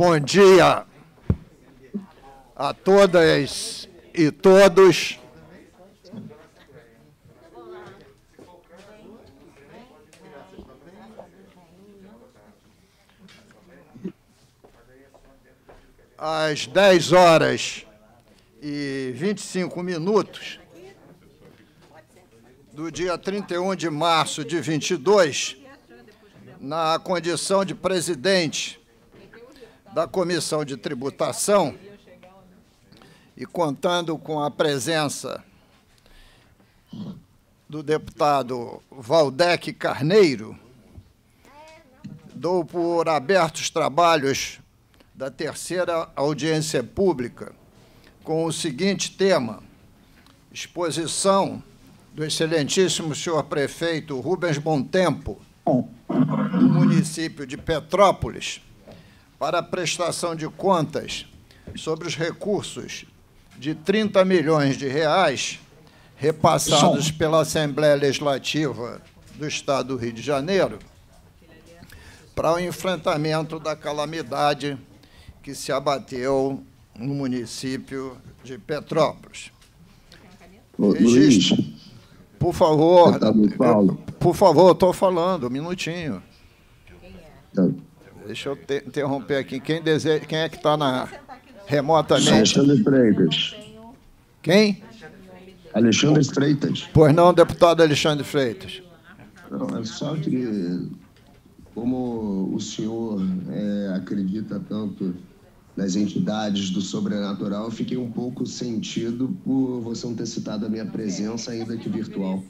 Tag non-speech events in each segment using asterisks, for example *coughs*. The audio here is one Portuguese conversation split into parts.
Bom dia a todas e todos. Às dez horas e vinte e cinco minutos do dia trinta e um de março de vinte e dois, na condição de presidente da Comissão de Tributação e contando com a presença do deputado Valdec Carneiro, dou por abertos os trabalhos da terceira audiência pública com o seguinte tema, exposição do excelentíssimo senhor prefeito Rubens Bontempo, Tempo, do município de Petrópolis, para prestação de contas sobre os recursos de 30 milhões de reais repassados pela Assembleia Legislativa do Estado do Rio de Janeiro para o enfrentamento da calamidade que se abateu no município de Petrópolis. Registro. Por favor, tá por favor, estou falando, um minutinho. Quem tá. é? Deixa eu interromper aqui. Quem, deseja, quem é que está na remotamente? Alexandre Freitas. Quem? Alexandre Freitas. Pois não, deputado Alexandre Freitas. é só que, como o senhor é, acredita tanto nas entidades do sobrenatural, eu fiquei um pouco sentido por você não ter citado a minha presença, ainda que virtual.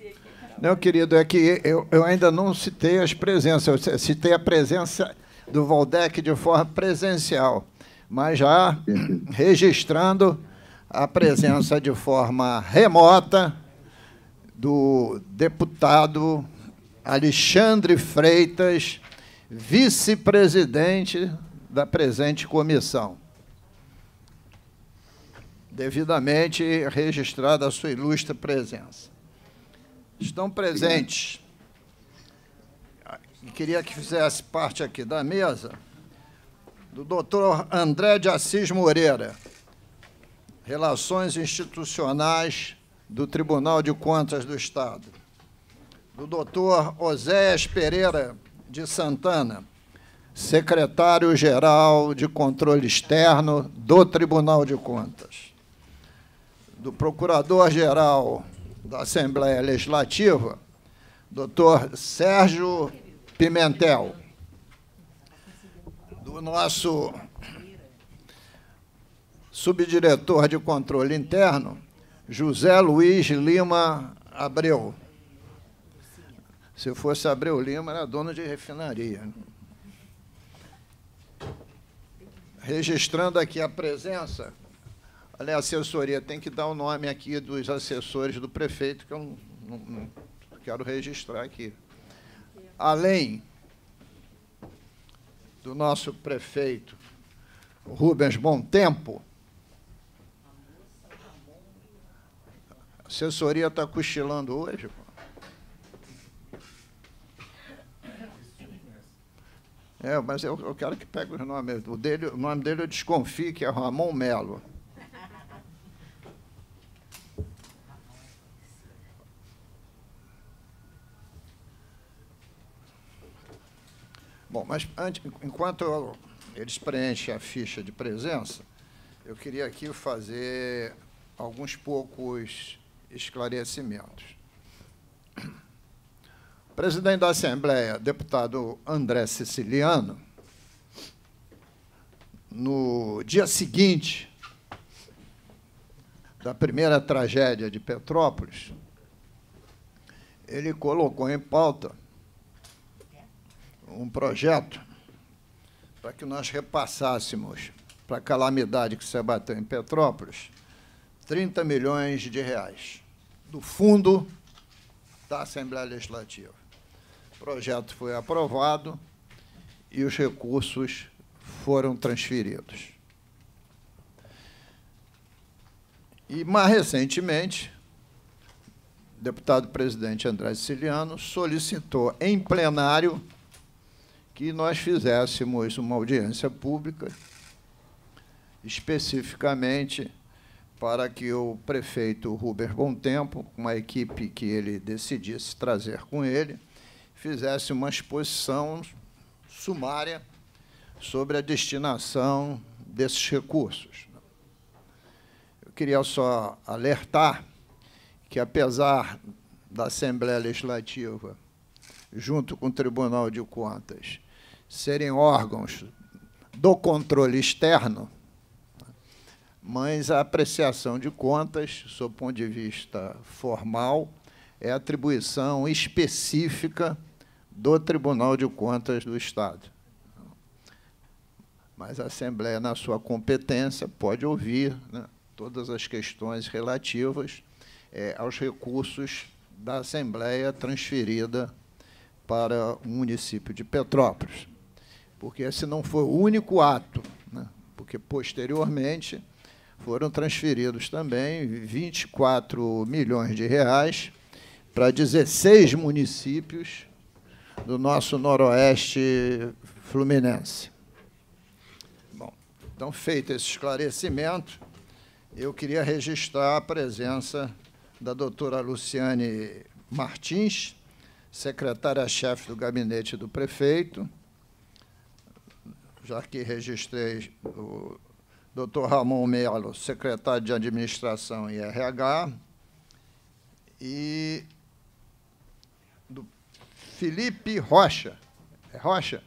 Não, querido, é que eu, eu ainda não citei as presenças, eu citei a presença do Valdec de forma presencial, mas já registrando a presença de forma remota do deputado Alexandre Freitas, vice-presidente da presente comissão. Devidamente registrada a sua ilustre presença. Estão presentes e queria que fizesse parte aqui da mesa, do doutor André de Assis Moreira, Relações Institucionais do Tribunal de Contas do Estado, do doutor Oséias Pereira de Santana, secretário-geral de Controle Externo do Tribunal de Contas, do procurador-geral da Assembleia Legislativa, doutor Sérgio Pimentel, do nosso subdiretor de controle interno, José Luiz Lima Abreu. Se fosse Abreu Lima, era dono de refinaria. Registrando aqui a presença, olha, a assessoria tem que dar o nome aqui dos assessores do prefeito, que eu não, não, não quero registrar aqui além do nosso prefeito Rubens Tempo, A assessoria está cochilando hoje. É, mas eu, eu quero que pegue os nomes. O, dele, o nome dele eu desconfio que é Ramon Melo. Bom, mas antes, enquanto eles preenchem a ficha de presença, eu queria aqui fazer alguns poucos esclarecimentos. O presidente da Assembleia, deputado André Siciliano, no dia seguinte da primeira tragédia de Petrópolis, ele colocou em pauta um projeto para que nós repassássemos para a calamidade que se abateu em Petrópolis 30 milhões de reais do fundo da Assembleia Legislativa. O projeto foi aprovado e os recursos foram transferidos. E, mais recentemente, o deputado presidente André Siciliano solicitou em plenário que nós fizéssemos uma audiência pública, especificamente para que o prefeito Huber, Bom Tempo, uma equipe que ele decidisse trazer com ele, fizesse uma exposição sumária sobre a destinação desses recursos. Eu queria só alertar que, apesar da Assembleia Legislativa, junto com o Tribunal de Contas, serem órgãos do controle externo, mas a apreciação de contas, sob o ponto de vista formal, é atribuição específica do Tribunal de Contas do Estado. Mas a Assembleia, na sua competência, pode ouvir né, todas as questões relativas é, aos recursos da Assembleia transferida para o município de Petrópolis porque esse não foi o único ato, né? porque posteriormente foram transferidos também 24 milhões de reais para 16 municípios do nosso noroeste fluminense. Bom, então feito esse esclarecimento, eu queria registrar a presença da doutora Luciane Martins, secretária-chefe do gabinete do prefeito, já que registrei o Dr. Ramon Melo, secretário de Administração e RH, e do Felipe Rocha. É Rocha?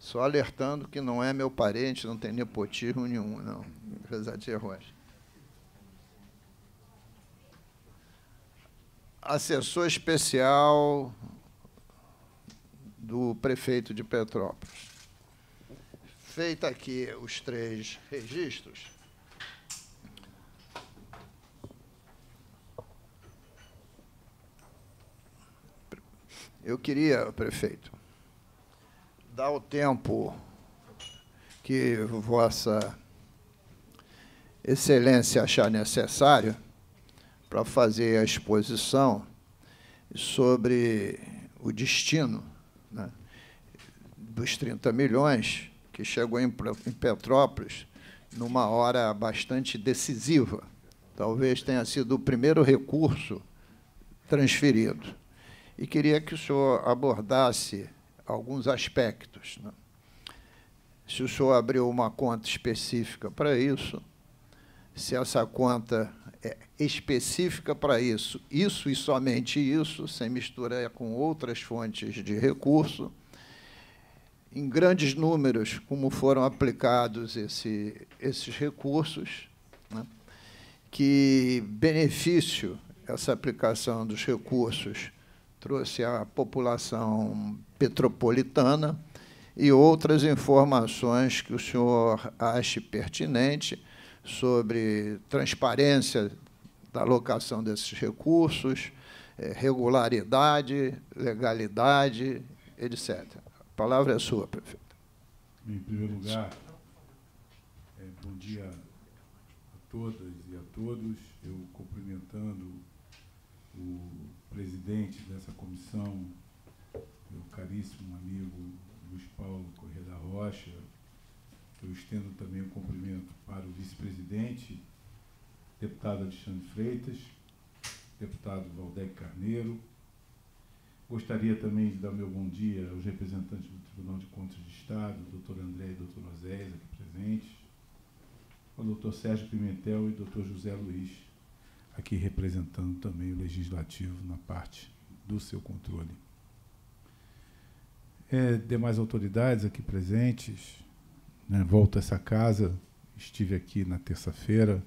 Só alertando que não é meu parente, não tem nepotismo nenhum, não. Apesar de ser Rocha. Assessor especial do prefeito de Petrópolis. Feita aqui os três registros, eu queria, prefeito, dar o tempo que Vossa Excelência achar necessário para fazer a exposição sobre o destino né, dos 30 milhões que chegou em Petrópolis numa hora bastante decisiva. Talvez tenha sido o primeiro recurso transferido. E queria que o senhor abordasse alguns aspectos. Né? Se o senhor abriu uma conta específica para isso, se essa conta é específica para isso, isso e somente isso, sem misturar com outras fontes de recurso, em grandes números como foram aplicados esse, esses recursos, né? que benefício essa aplicação dos recursos trouxe à população petropolitana e outras informações que o senhor ache pertinente sobre transparência da alocação desses recursos, eh, regularidade, legalidade, etc. A palavra é sua, prefeito. Em primeiro lugar, é, bom dia a todas e a todos. Eu cumprimentando o presidente dessa comissão, meu caríssimo amigo Luiz Paulo Correia da Rocha. Eu estendo também um cumprimento para o vice-presidente, deputado Alexandre Freitas, deputado Valdec Carneiro, Gostaria também de dar meu bom dia aos representantes do Tribunal de Contas de Estado, doutor André e doutor Osés aqui presentes, ao doutor Sérgio Pimentel e doutor José Luiz, aqui representando também o Legislativo na parte do seu controle. É, demais autoridades aqui presentes, né, volto a essa casa, estive aqui na terça-feira,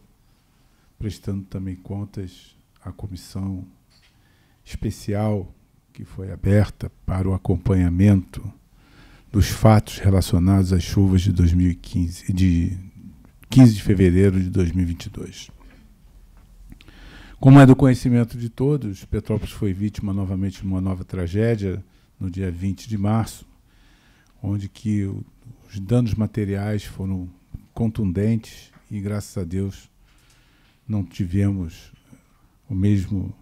prestando também contas à comissão especial que foi aberta para o acompanhamento dos fatos relacionados às chuvas de 2015 de 15 de fevereiro de 2022. Como é do conhecimento de todos, Petrópolis foi vítima novamente de uma nova tragédia no dia 20 de março, onde que os danos materiais foram contundentes e graças a Deus não tivemos o mesmo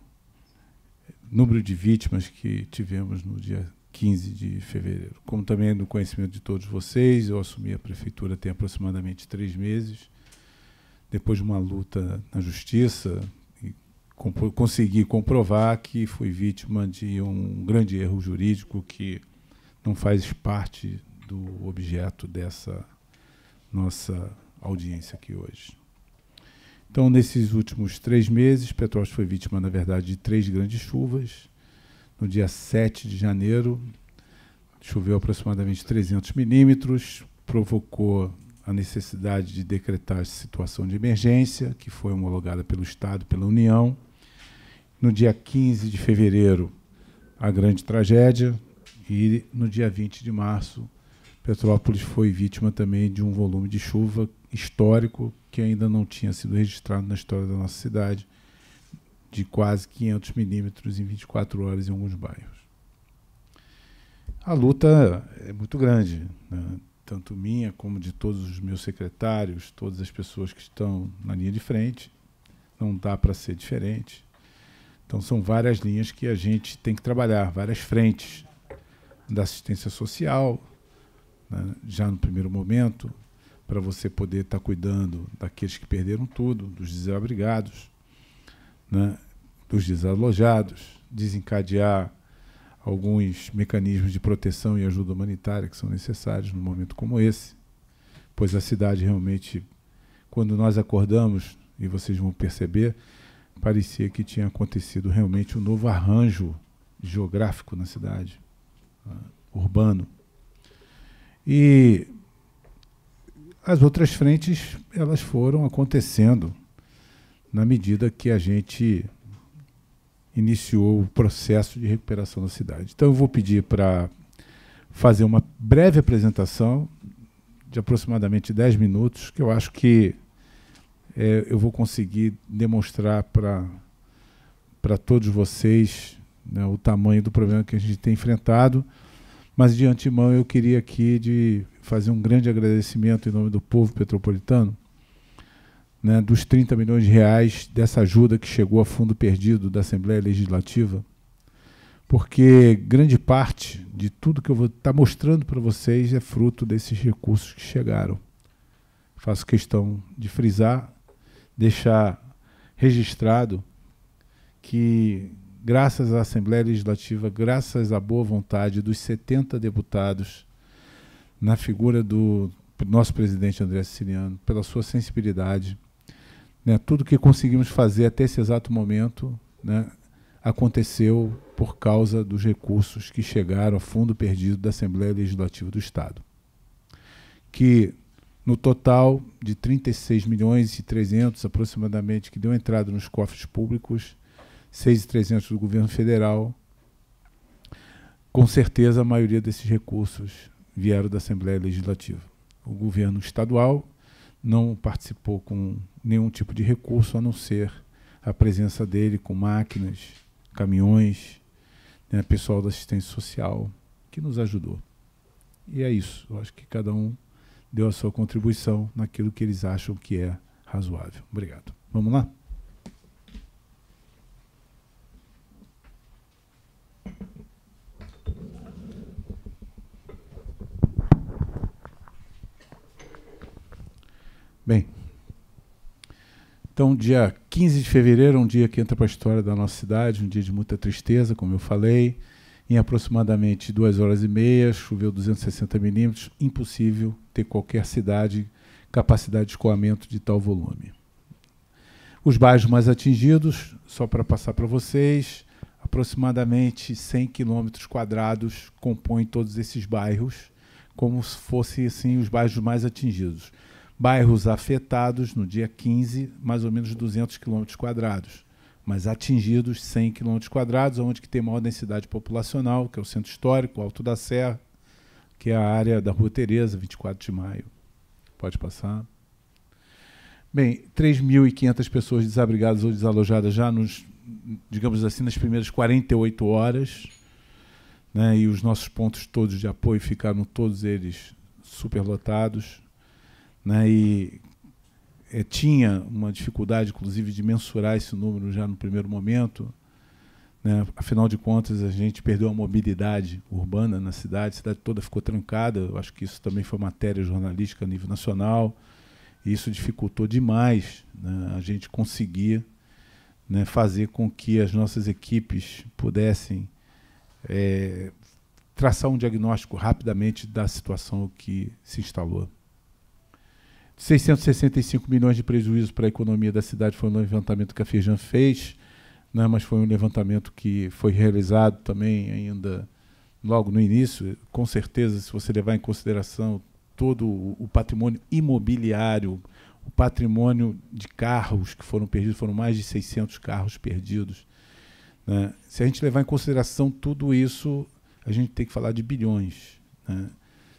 número de vítimas que tivemos no dia 15 de fevereiro. Como também é do conhecimento de todos vocês, eu assumi a prefeitura tem aproximadamente três meses, depois de uma luta na justiça, comp consegui comprovar que fui vítima de um grande erro jurídico que não faz parte do objeto dessa nossa audiência aqui hoje. Então, nesses últimos três meses, Petrópolis foi vítima, na verdade, de três grandes chuvas. No dia 7 de janeiro, choveu aproximadamente 300 milímetros, provocou a necessidade de decretar situação de emergência, que foi homologada pelo Estado, pela União. No dia 15 de fevereiro, a grande tragédia, e no dia 20 de março, Petrópolis foi vítima também de um volume de chuva histórico que ainda não tinha sido registrado na história da nossa cidade, de quase 500 milímetros em 24 horas em alguns bairros. A luta é muito grande, né? tanto minha como de todos os meus secretários, todas as pessoas que estão na linha de frente. Não dá para ser diferente. Então, são várias linhas que a gente tem que trabalhar, várias frentes da assistência social, né? já no primeiro momento, para você poder estar tá cuidando daqueles que perderam tudo, dos desabrigados, né, dos desalojados, desencadear alguns mecanismos de proteção e ajuda humanitária que são necessários num momento como esse, pois a cidade realmente, quando nós acordamos, e vocês vão perceber, parecia que tinha acontecido realmente um novo arranjo geográfico na cidade, ah, urbano. E as outras frentes elas foram acontecendo na medida que a gente iniciou o processo de recuperação da cidade. Então eu vou pedir para fazer uma breve apresentação de aproximadamente 10 minutos, que eu acho que é, eu vou conseguir demonstrar para todos vocês né, o tamanho do problema que a gente tem enfrentado. Mas de antemão eu queria aqui de fazer um grande agradecimento em nome do povo petropolitano, né, dos 30 milhões de reais dessa ajuda que chegou a fundo perdido da Assembleia Legislativa, porque grande parte de tudo que eu vou estar tá mostrando para vocês é fruto desses recursos que chegaram. Faço questão de frisar, deixar registrado que graças à Assembleia Legislativa, graças à boa vontade dos 70 deputados na figura do nosso presidente André Siciliano, pela sua sensibilidade. Né, tudo que conseguimos fazer até esse exato momento né, aconteceu por causa dos recursos que chegaram a fundo perdido da Assembleia Legislativa do Estado. Que, no total de 36 milhões e 300 aproximadamente, que deu entrada nos cofres públicos, 6.300 do governo federal, com certeza a maioria desses recursos vieram da Assembleia Legislativa. O governo estadual não participou com nenhum tipo de recurso a não ser a presença dele com máquinas, caminhões, né, pessoal da assistência social que nos ajudou. E é isso. Eu acho que cada um deu a sua contribuição naquilo que eles acham que é razoável. Obrigado. Vamos lá? Bem, então dia 15 de fevereiro um dia que entra para a história da nossa cidade, um dia de muita tristeza, como eu falei. Em aproximadamente duas horas e meia, choveu 260 milímetros, impossível ter qualquer cidade capacidade de escoamento de tal volume. Os bairros mais atingidos, só para passar para vocês, aproximadamente 100 quilômetros quadrados compõem todos esses bairros, como se fossem assim, os bairros mais atingidos. Bairros afetados no dia 15, mais ou menos 200 km quadrados, mas atingidos 100 km quadrados, onde que tem maior densidade populacional, que é o centro histórico, Alto da Serra, que é a área da Rua Tereza, 24 de maio. Pode passar. Bem, 3.500 pessoas desabrigadas ou desalojadas já nos, digamos assim, nas primeiras 48 horas, né? E os nossos pontos todos de apoio ficaram todos eles superlotados. Né? E é, tinha uma dificuldade, inclusive, de mensurar esse número já no primeiro momento. Né? Afinal de contas, a gente perdeu a mobilidade urbana na cidade, a cidade toda ficou trancada. Eu acho que isso também foi matéria jornalística a nível nacional. E isso dificultou demais né? a gente conseguir né, fazer com que as nossas equipes pudessem é, traçar um diagnóstico rapidamente da situação que se instalou. 665 milhões de prejuízos para a economia da cidade foi um levantamento que a Fejan fez, né, mas foi um levantamento que foi realizado também ainda logo no início. Com certeza, se você levar em consideração todo o patrimônio imobiliário, o patrimônio de carros que foram perdidos, foram mais de 600 carros perdidos. Né? Se a gente levar em consideração tudo isso, a gente tem que falar de bilhões. Né?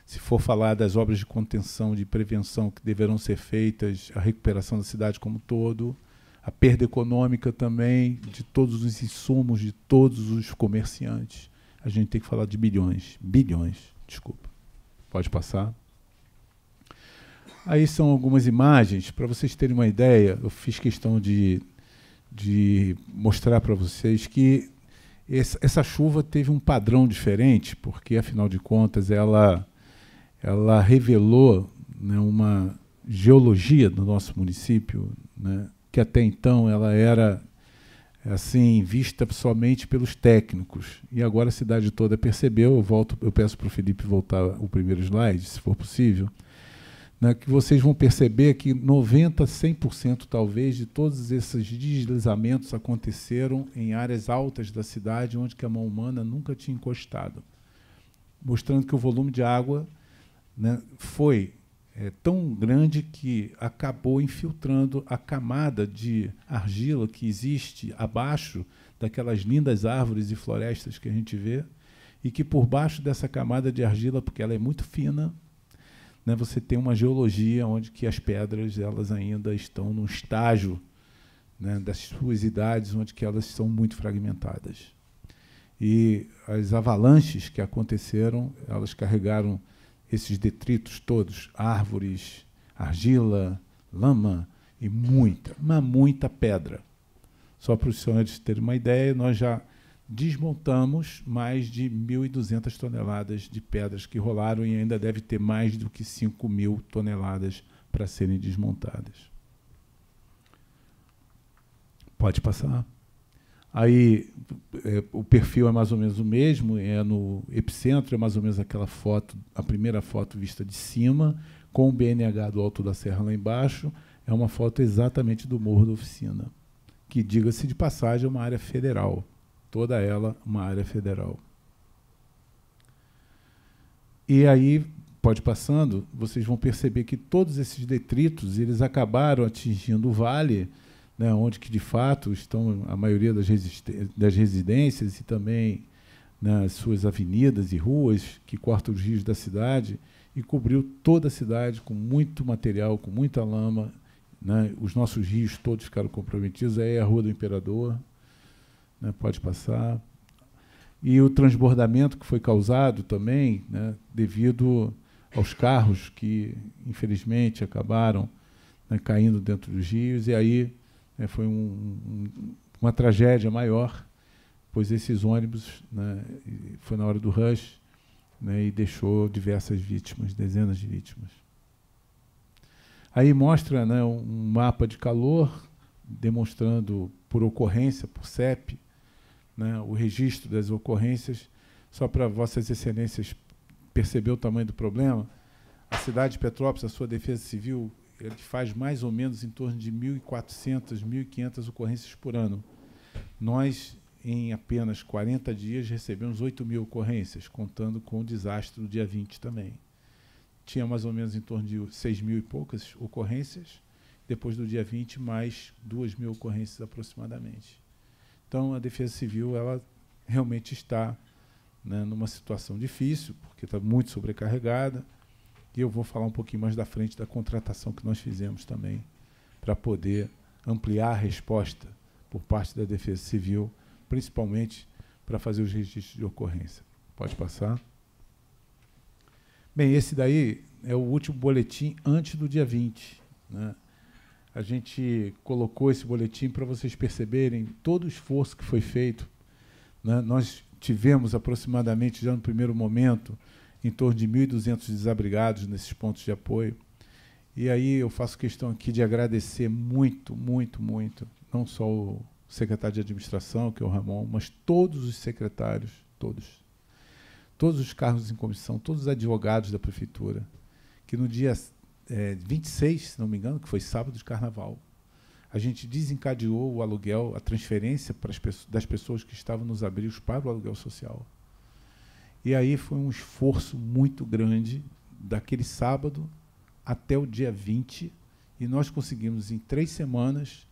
se for falar das obras de contenção, de prevenção que deverão ser feitas, a recuperação da cidade como um todo, a perda econômica também de todos os insumos, de todos os comerciantes, a gente tem que falar de bilhões, bilhões, desculpa. Pode passar. Aí são algumas imagens, para vocês terem uma ideia, eu fiz questão de, de mostrar para vocês que essa, essa chuva teve um padrão diferente, porque afinal de contas ela ela revelou né, uma geologia do nosso município, né, que até então ela era assim vista somente pelos técnicos. E agora a cidade toda percebeu. Eu volto, eu peço para o Felipe voltar o primeiro slide, se for possível, né, que vocês vão perceber que 90, 100% talvez de todos esses deslizamentos aconteceram em áreas altas da cidade onde que a mão humana nunca tinha encostado, mostrando que o volume de água né, foi é, tão grande que acabou infiltrando a camada de argila que existe abaixo daquelas lindas árvores e florestas que a gente vê, e que por baixo dessa camada de argila, porque ela é muito fina, né, você tem uma geologia onde que as pedras elas ainda estão num estágio né, das suas idades, onde que elas são muito fragmentadas. E as avalanches que aconteceram, elas carregaram esses detritos todos, árvores, argila, lama e muita, mas muita pedra. Só para os senhores terem uma ideia, nós já desmontamos mais de 1.200 toneladas de pedras que rolaram e ainda deve ter mais do que 5.000 mil toneladas para serem desmontadas. Pode passar. Aí é, o perfil é mais ou menos o mesmo, é no epicentro, é mais ou menos aquela foto, a primeira foto vista de cima, com o BNH do Alto da Serra lá embaixo, é uma foto exatamente do Morro da Oficina, que, diga-se de passagem, é uma área federal, toda ela uma área federal. E aí, pode passando, vocês vão perceber que todos esses detritos, eles acabaram atingindo o vale, né, onde que de fato estão a maioria das, das residências e também nas né, suas avenidas e ruas que cortam os rios da cidade e cobriu toda a cidade com muito material, com muita lama. Né, os nossos rios todos ficaram comprometidos. Aí é a Rua do Imperador, né, pode passar. E o transbordamento que foi causado também, né, devido aos carros que, infelizmente, acabaram né, caindo dentro dos rios. E aí né, foi um, um, uma tragédia maior, pois esses ônibus, né, foi na hora do rush, né, e deixou diversas vítimas, dezenas de vítimas. Aí mostra né, um mapa de calor, demonstrando por ocorrência, por CEP, né, o registro das ocorrências, só para Vossas Excelências perceber o tamanho do problema. A cidade de Petrópolis, a sua defesa civil, ele faz mais ou menos em torno de 1.400, 1.500 ocorrências por ano. Nós, em apenas 40 dias, recebemos 8 mil ocorrências, contando com o desastre do dia 20 também. Tinha mais ou menos em torno de 6 mil e poucas ocorrências, depois do dia 20, mais 2 mil ocorrências aproximadamente. Então, a Defesa Civil ela realmente está né, numa situação difícil, porque está muito sobrecarregada, e eu vou falar um pouquinho mais da frente da contratação que nós fizemos também, para poder ampliar a resposta por parte da Defesa Civil, principalmente para fazer os registros de ocorrência. Pode passar. Bem, esse daí é o último boletim antes do dia 20. Né? A gente colocou esse boletim para vocês perceberem todo o esforço que foi feito. Né? Nós tivemos aproximadamente, já no primeiro momento, em torno de 1.200 desabrigados nesses pontos de apoio. E aí eu faço questão aqui de agradecer muito, muito, muito, não só o secretário de administração, que é o Ramon, mas todos os secretários, todos, todos os cargos em comissão, todos os advogados da prefeitura, que no dia é, 26, se não me engano, que foi sábado de carnaval, a gente desencadeou o aluguel, a transferência para as, das pessoas que estavam nos abrigos para o aluguel social. E aí foi um esforço muito grande daquele sábado até o dia 20, e nós conseguimos, em três semanas,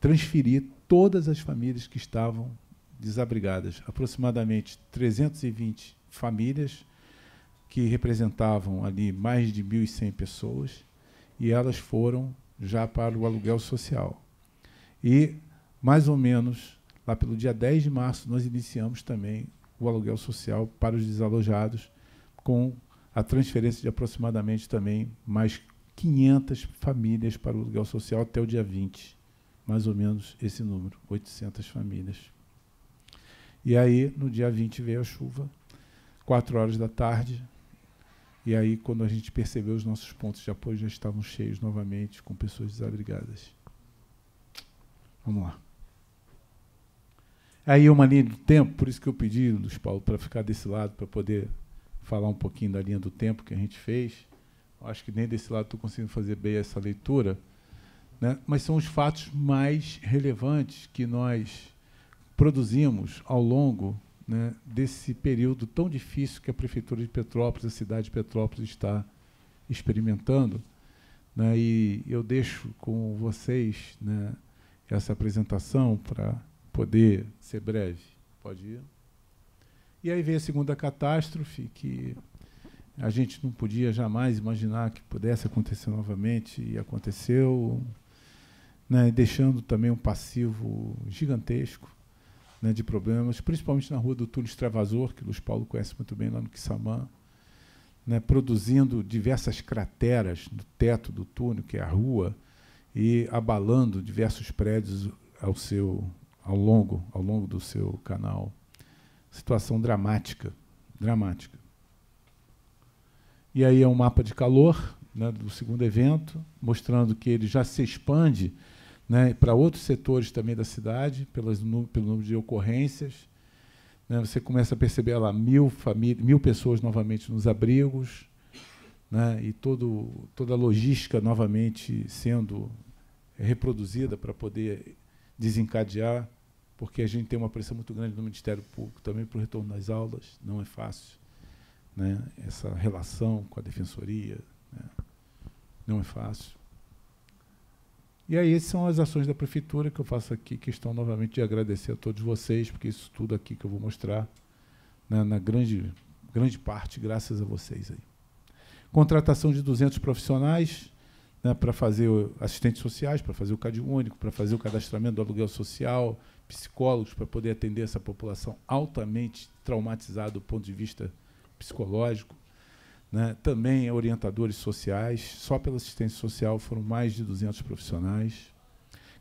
transferir todas as famílias que estavam desabrigadas, aproximadamente 320 famílias, que representavam ali mais de 1.100 pessoas, e elas foram já para o aluguel social. E, mais ou menos, lá pelo dia 10 de março, nós iniciamos também o aluguel social para os desalojados, com a transferência de aproximadamente também mais 500 famílias para o aluguel social até o dia 20, mais ou menos esse número, 800 famílias. E aí, no dia 20 veio a chuva, 4 horas da tarde, e aí quando a gente percebeu os nossos pontos de apoio já estavam cheios novamente com pessoas desabrigadas. Vamos lá. Aí é uma linha do tempo, por isso que eu pedi, Luiz Paulo, para ficar desse lado, para poder falar um pouquinho da linha do tempo que a gente fez. Acho que nem desse lado estou conseguindo fazer bem essa leitura. Né? Mas são os fatos mais relevantes que nós produzimos ao longo né, desse período tão difícil que a Prefeitura de Petrópolis, a cidade de Petrópolis, está experimentando. Né, e eu deixo com vocês né, essa apresentação para poder ser breve. Pode ir. E aí veio a segunda catástrofe, que a gente não podia jamais imaginar que pudesse acontecer novamente, e aconteceu, né, deixando também um passivo gigantesco né, de problemas, principalmente na rua do Túlio Extravasor, que Luiz Paulo conhece muito bem lá no Quissamã, né, produzindo diversas crateras no teto do túnel, que é a rua, e abalando diversos prédios ao seu ao longo, ao longo do seu canal. Situação dramática, dramática. E aí é um mapa de calor né, do segundo evento, mostrando que ele já se expande né, para outros setores também da cidade, pelas, pelo número de ocorrências. Né, você começa a perceber lá mil, mil pessoas novamente nos abrigos, né, e todo, toda a logística novamente sendo reproduzida para poder desencadear porque a gente tem uma pressão muito grande no Ministério Público também para o retorno das aulas, não é fácil. Né? Essa relação com a defensoria né? não é fácil. E aí, essas são as ações da Prefeitura que eu faço aqui, questão novamente de agradecer a todos vocês, porque isso tudo aqui que eu vou mostrar, na, né, na grande, grande parte, graças a vocês. aí. Contratação de 200 profissionais, né, para fazer assistentes sociais, para fazer o CAD único, para fazer o cadastramento do aluguel social, psicólogos para poder atender essa população altamente traumatizada do ponto de vista psicológico. Né? Também orientadores sociais. Só pela assistência social foram mais de 200 profissionais.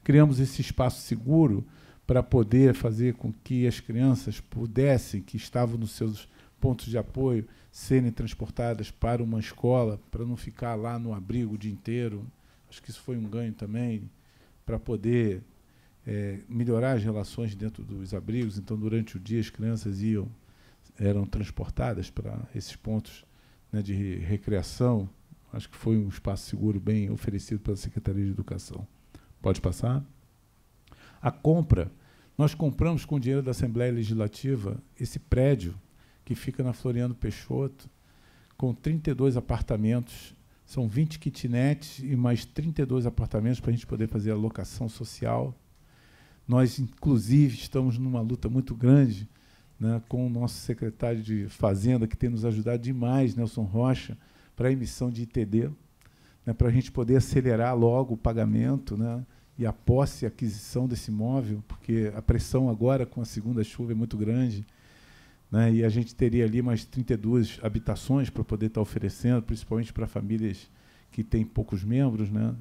Criamos esse espaço seguro para poder fazer com que as crianças pudessem, que estavam nos seus pontos de apoio, serem transportadas para uma escola, para não ficar lá no abrigo o dia inteiro. Acho que isso foi um ganho também, para poder é, melhorar as relações dentro dos abrigos. Então, durante o dia, as crianças iam eram transportadas para esses pontos né, de recreação. Acho que foi um espaço seguro bem oferecido pela Secretaria de Educação. Pode passar. A compra. Nós compramos com dinheiro da Assembleia Legislativa esse prédio que fica na Floriano Peixoto, com 32 apartamentos. São 20 kitnets e mais 32 apartamentos para a gente poder fazer a locação social. Nós, inclusive, estamos numa luta muito grande né, com o nosso secretário de Fazenda, que tem nos ajudado demais, Nelson Rocha, para a emissão de ITD, né, para a gente poder acelerar logo o pagamento né, e a posse e aquisição desse imóvel, porque a pressão agora com a segunda chuva é muito grande. Né, e a gente teria ali mais 32 habitações para poder estar tá oferecendo, principalmente para famílias que têm poucos membros. Né,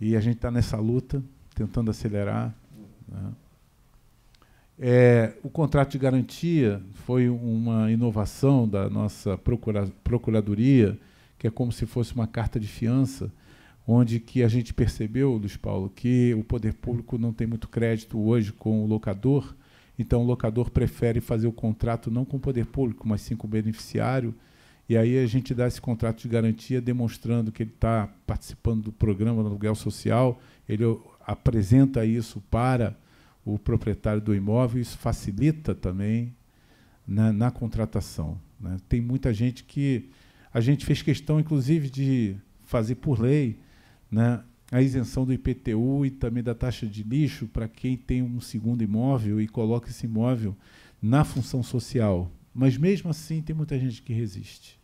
e a gente está nessa luta, tentando acelerar. Né? É, o contrato de garantia foi uma inovação da nossa procura, procuradoria, que é como se fosse uma carta de fiança, onde que a gente percebeu, Luiz Paulo, que o poder público não tem muito crédito hoje com o locador, então o locador prefere fazer o contrato não com o poder público, mas sim com o beneficiário, e aí a gente dá esse contrato de garantia demonstrando que ele está participando do programa do aluguel social, ele apresenta isso para o proprietário do imóvel, isso facilita também na, na contratação. Né? Tem muita gente que a gente fez questão, inclusive, de fazer por lei né, a isenção do IPTU e também da taxa de lixo para quem tem um segundo imóvel e coloca esse imóvel na função social. Mas mesmo assim, tem muita gente que resiste.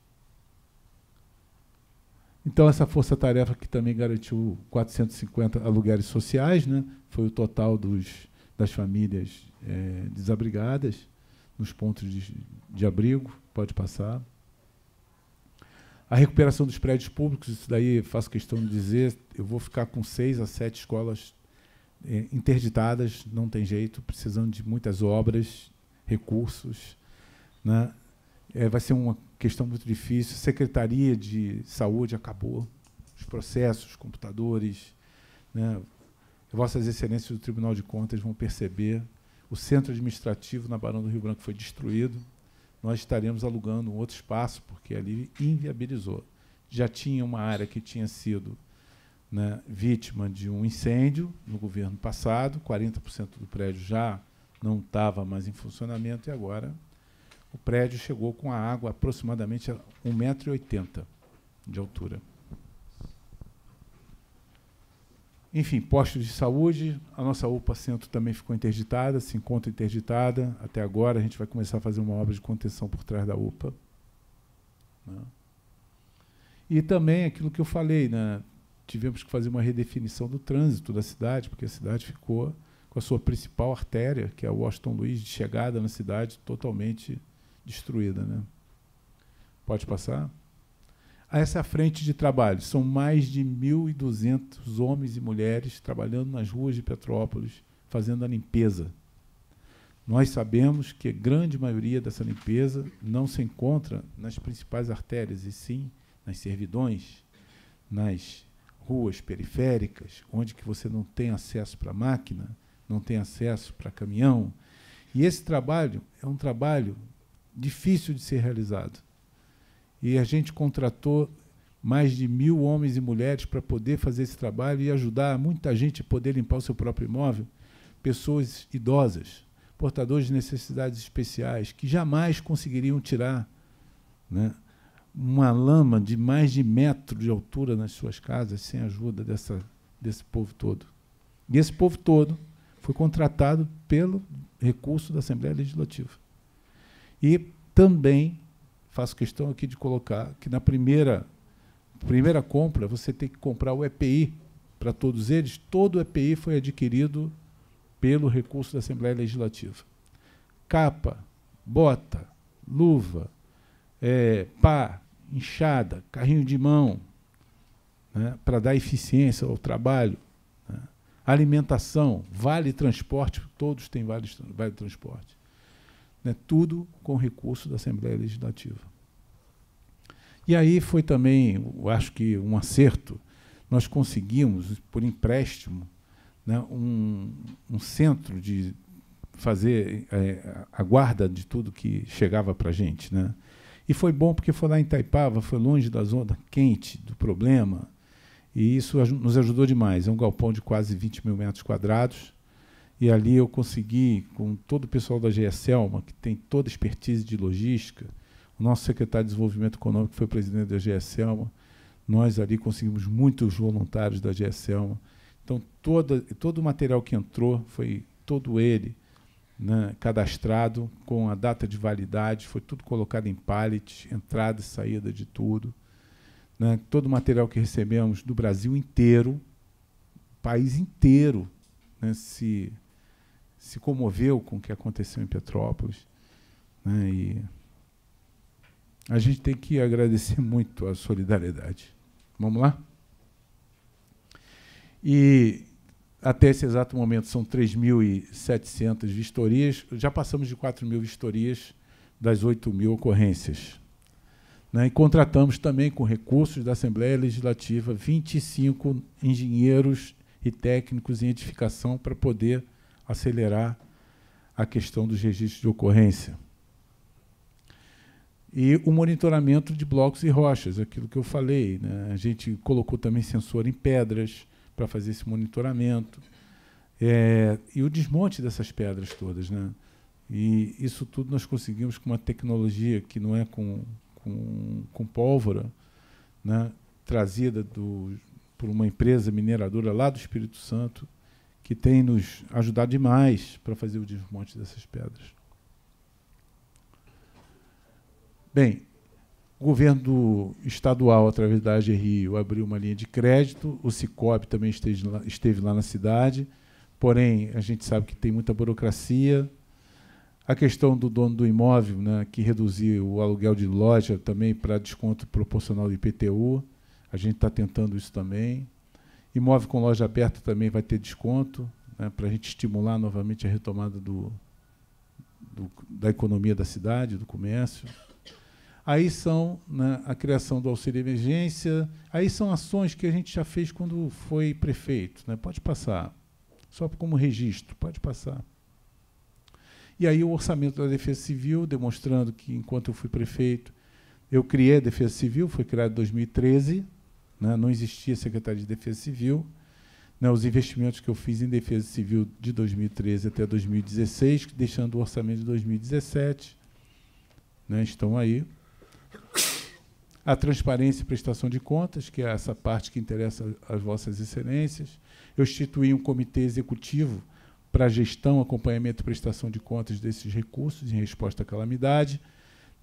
Então, essa força-tarefa que também garantiu 450 aluguéis sociais, né, foi o total dos, das famílias é, desabrigadas nos pontos de, de abrigo, pode passar. A recuperação dos prédios públicos, isso daí faço questão de dizer, eu vou ficar com seis a sete escolas é, interditadas, não tem jeito, precisando de muitas obras, recursos. Né? É, vai ser uma, questão muito difícil. Secretaria de Saúde acabou, os processos, os computadores. Né? Vossas Excelências do Tribunal de Contas vão perceber. O centro administrativo na Barão do Rio Branco foi destruído. Nós estaremos alugando um outro espaço, porque ali inviabilizou. Já tinha uma área que tinha sido né, vítima de um incêndio no governo passado, 40% do prédio já não estava mais em funcionamento e agora o prédio chegou com a água aproximadamente a 1,80m de altura. Enfim, postos de saúde, a nossa UPA Centro também ficou interditada, se encontra interditada. Até agora, a gente vai começar a fazer uma obra de contenção por trás da UPA. Né? E também aquilo que eu falei, né? tivemos que fazer uma redefinição do trânsito da cidade, porque a cidade ficou com a sua principal artéria, que é a Washington Luiz, de chegada na cidade, totalmente destruída. Né? Pode passar? A essa frente de trabalho, são mais de 1.200 homens e mulheres trabalhando nas ruas de Petrópolis, fazendo a limpeza. Nós sabemos que a grande maioria dessa limpeza não se encontra nas principais artérias, e sim nas servidões, nas ruas periféricas, onde que você não tem acesso para máquina, não tem acesso para caminhão. E esse trabalho é um trabalho difícil de ser realizado. E a gente contratou mais de mil homens e mulheres para poder fazer esse trabalho e ajudar muita gente a poder limpar o seu próprio imóvel, pessoas idosas, portadores de necessidades especiais, que jamais conseguiriam tirar né, uma lama de mais de metro de altura nas suas casas sem a ajuda dessa, desse povo todo. E esse povo todo foi contratado pelo recurso da Assembleia Legislativa. E também faço questão aqui de colocar que na primeira primeira compra você tem que comprar o EPI para todos eles. Todo o EPI foi adquirido pelo recurso da Assembleia Legislativa. Capa, bota, luva, é, pá, enxada, carrinho de mão, né, para dar eficiência ao trabalho. Né. Alimentação, vale transporte, todos têm vale, vale transporte. Né? Tudo com recurso da Assembleia Legislativa. E aí foi também, acho que um acerto, nós conseguimos, por empréstimo, né, um, um centro de fazer é, a guarda de tudo que chegava para a gente. Né? E foi bom porque foi lá em Itaipava, foi longe da zona quente do problema, e isso nos ajudou demais. É um galpão de quase 20 mil metros quadrados, e ali eu consegui, com todo o pessoal da GSELMA, que tem toda a expertise de logística, o nosso secretário de Desenvolvimento Econômico foi presidente da GSELMA, nós ali conseguimos muitos voluntários da GSELMA. Então, toda, todo o material que entrou foi todo ele né, cadastrado, com a data de validade, foi tudo colocado em pallet, entrada e saída de tudo. Né, todo o material que recebemos do Brasil inteiro, país inteiro, né, se se comoveu com o que aconteceu em Petrópolis. Né? E a gente tem que agradecer *laughs* muito a solidariedade. Vamos lá? E até esse exato momento são 3.700 vistorias, já passamos de 4.000 vistorias das 8.000 ocorrências. Né? E contratamos também, com recursos da Assembleia Legislativa, 25 engenheiros e técnicos em edificação para poder acelerar a questão dos registros de ocorrência. E o monitoramento de blocos e rochas, aquilo que eu falei. Né? A gente colocou também sensor em pedras para fazer esse monitoramento. É, e o desmonte dessas pedras todas. Né? E isso tudo nós conseguimos com uma tecnologia que não é com, com, com pólvora, né? trazida do, por uma empresa mineradora lá do Espírito Santo, que tem nos ajudado demais para fazer o desmonte dessas pedras. Bem, o governo estadual, através da AG Rio, abriu uma linha de crédito, o Cicobi também esteve lá, esteve lá na cidade, porém, a gente sabe que tem muita burocracia. A questão do dono do imóvel, né, que reduzir o aluguel de loja também para desconto proporcional do IPTU, a gente está tentando isso também. Imóvel com loja aberta também vai ter desconto, né, para a gente estimular novamente a retomada do, do, da economia da cidade, do comércio. Aí são né, a criação do auxílio emergência, aí são ações que a gente já fez quando foi prefeito. Né, pode passar, só como registro, pode passar. E aí o orçamento da Defesa Civil, demonstrando que, enquanto eu fui prefeito, eu criei a Defesa Civil, foi criada em 2013, né? não existia Secretaria de Defesa Civil. Né? Os investimentos que eu fiz em Defesa Civil de 2013 até 2016, deixando o orçamento de 2017, né? estão aí. A transparência e prestação de contas, que é essa parte que interessa às vossas excelências. Eu instituí um comitê executivo para gestão, acompanhamento e prestação de contas desses recursos em resposta à calamidade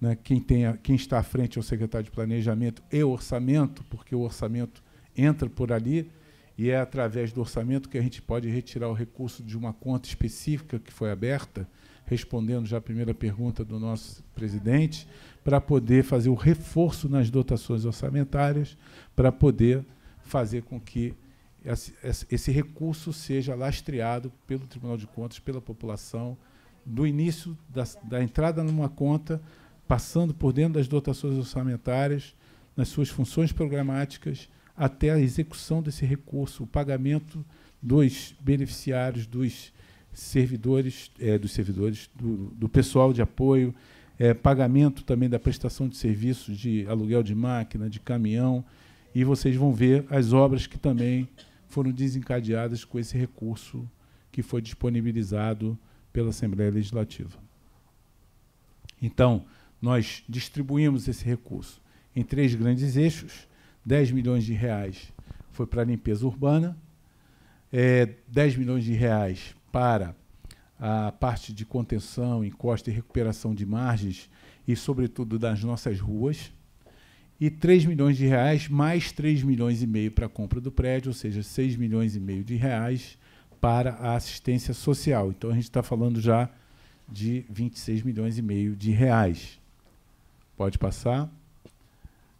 né, quem, quem está à frente é o secretário de Planejamento e Orçamento, porque o orçamento entra por ali, e é através do orçamento que a gente pode retirar o recurso de uma conta específica que foi aberta, respondendo já a primeira pergunta do nosso presidente, para poder fazer o reforço nas dotações orçamentárias, para poder fazer com que esse recurso seja lastreado pelo Tribunal de Contas, pela população, do início da, da entrada numa conta passando por dentro das dotações orçamentárias, nas suas funções programáticas, até a execução desse recurso, o pagamento dos beneficiários, dos servidores, é, dos servidores, do, do, pessoal de apoio, é, pagamento também da prestação de serviços de aluguel de máquina, de caminhão, e vocês vão ver as obras que também foram desencadeadas com esse recurso que foi disponibilizado pela Assembleia Legislativa. Então, nós distribuímos esse recurso em três grandes eixos. 10 milhões de reais foi para a limpeza urbana, é, 10 milhões de reais para a parte de contenção, encosta e recuperação de margens e, sobretudo, das nossas ruas, e 3 milhões de reais mais 3 milhões e meio para a compra do prédio, ou seja, 6 milhões e meio de reais para a assistência social. Então, a gente está falando já de 26 milhões e meio de reais. Pode passar.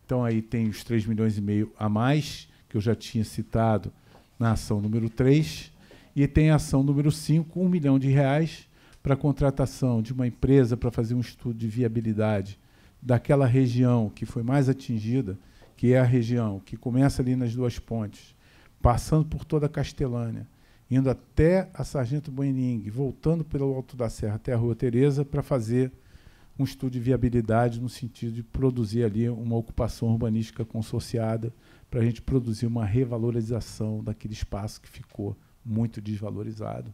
Então aí tem os 3 milhões e meio a mais, que eu já tinha citado na ação número 3, e tem a ação número 5, 1 milhão de reais para a contratação de uma empresa para fazer um estudo de viabilidade daquela região que foi mais atingida, que é a região que começa ali nas duas pontes, passando por toda a Castelânia, indo até a Sargento Buening, voltando pelo Alto da Serra até a Rua Tereza para fazer um estudo de viabilidade no sentido de produzir ali uma ocupação urbanística consorciada para a gente produzir uma revalorização daquele espaço que ficou muito desvalorizado,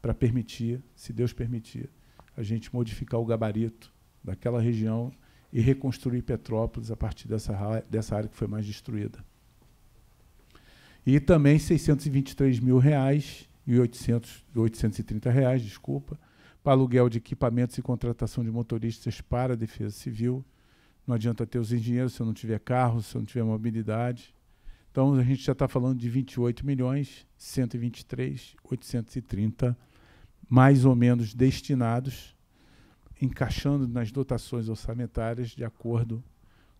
para permitir, se Deus permitir, a gente modificar o gabarito daquela região e reconstruir Petrópolis a partir dessa, dessa área que foi mais destruída. E também 623 mil reais e 800, 830 reais, desculpa, para aluguel de equipamentos e contratação de motoristas para a defesa civil. Não adianta ter os engenheiros se eu não tiver carro, se eu não tiver mobilidade. Então a gente já está falando de 28 milhões 123 830 mais ou menos destinados, encaixando nas dotações orçamentárias de acordo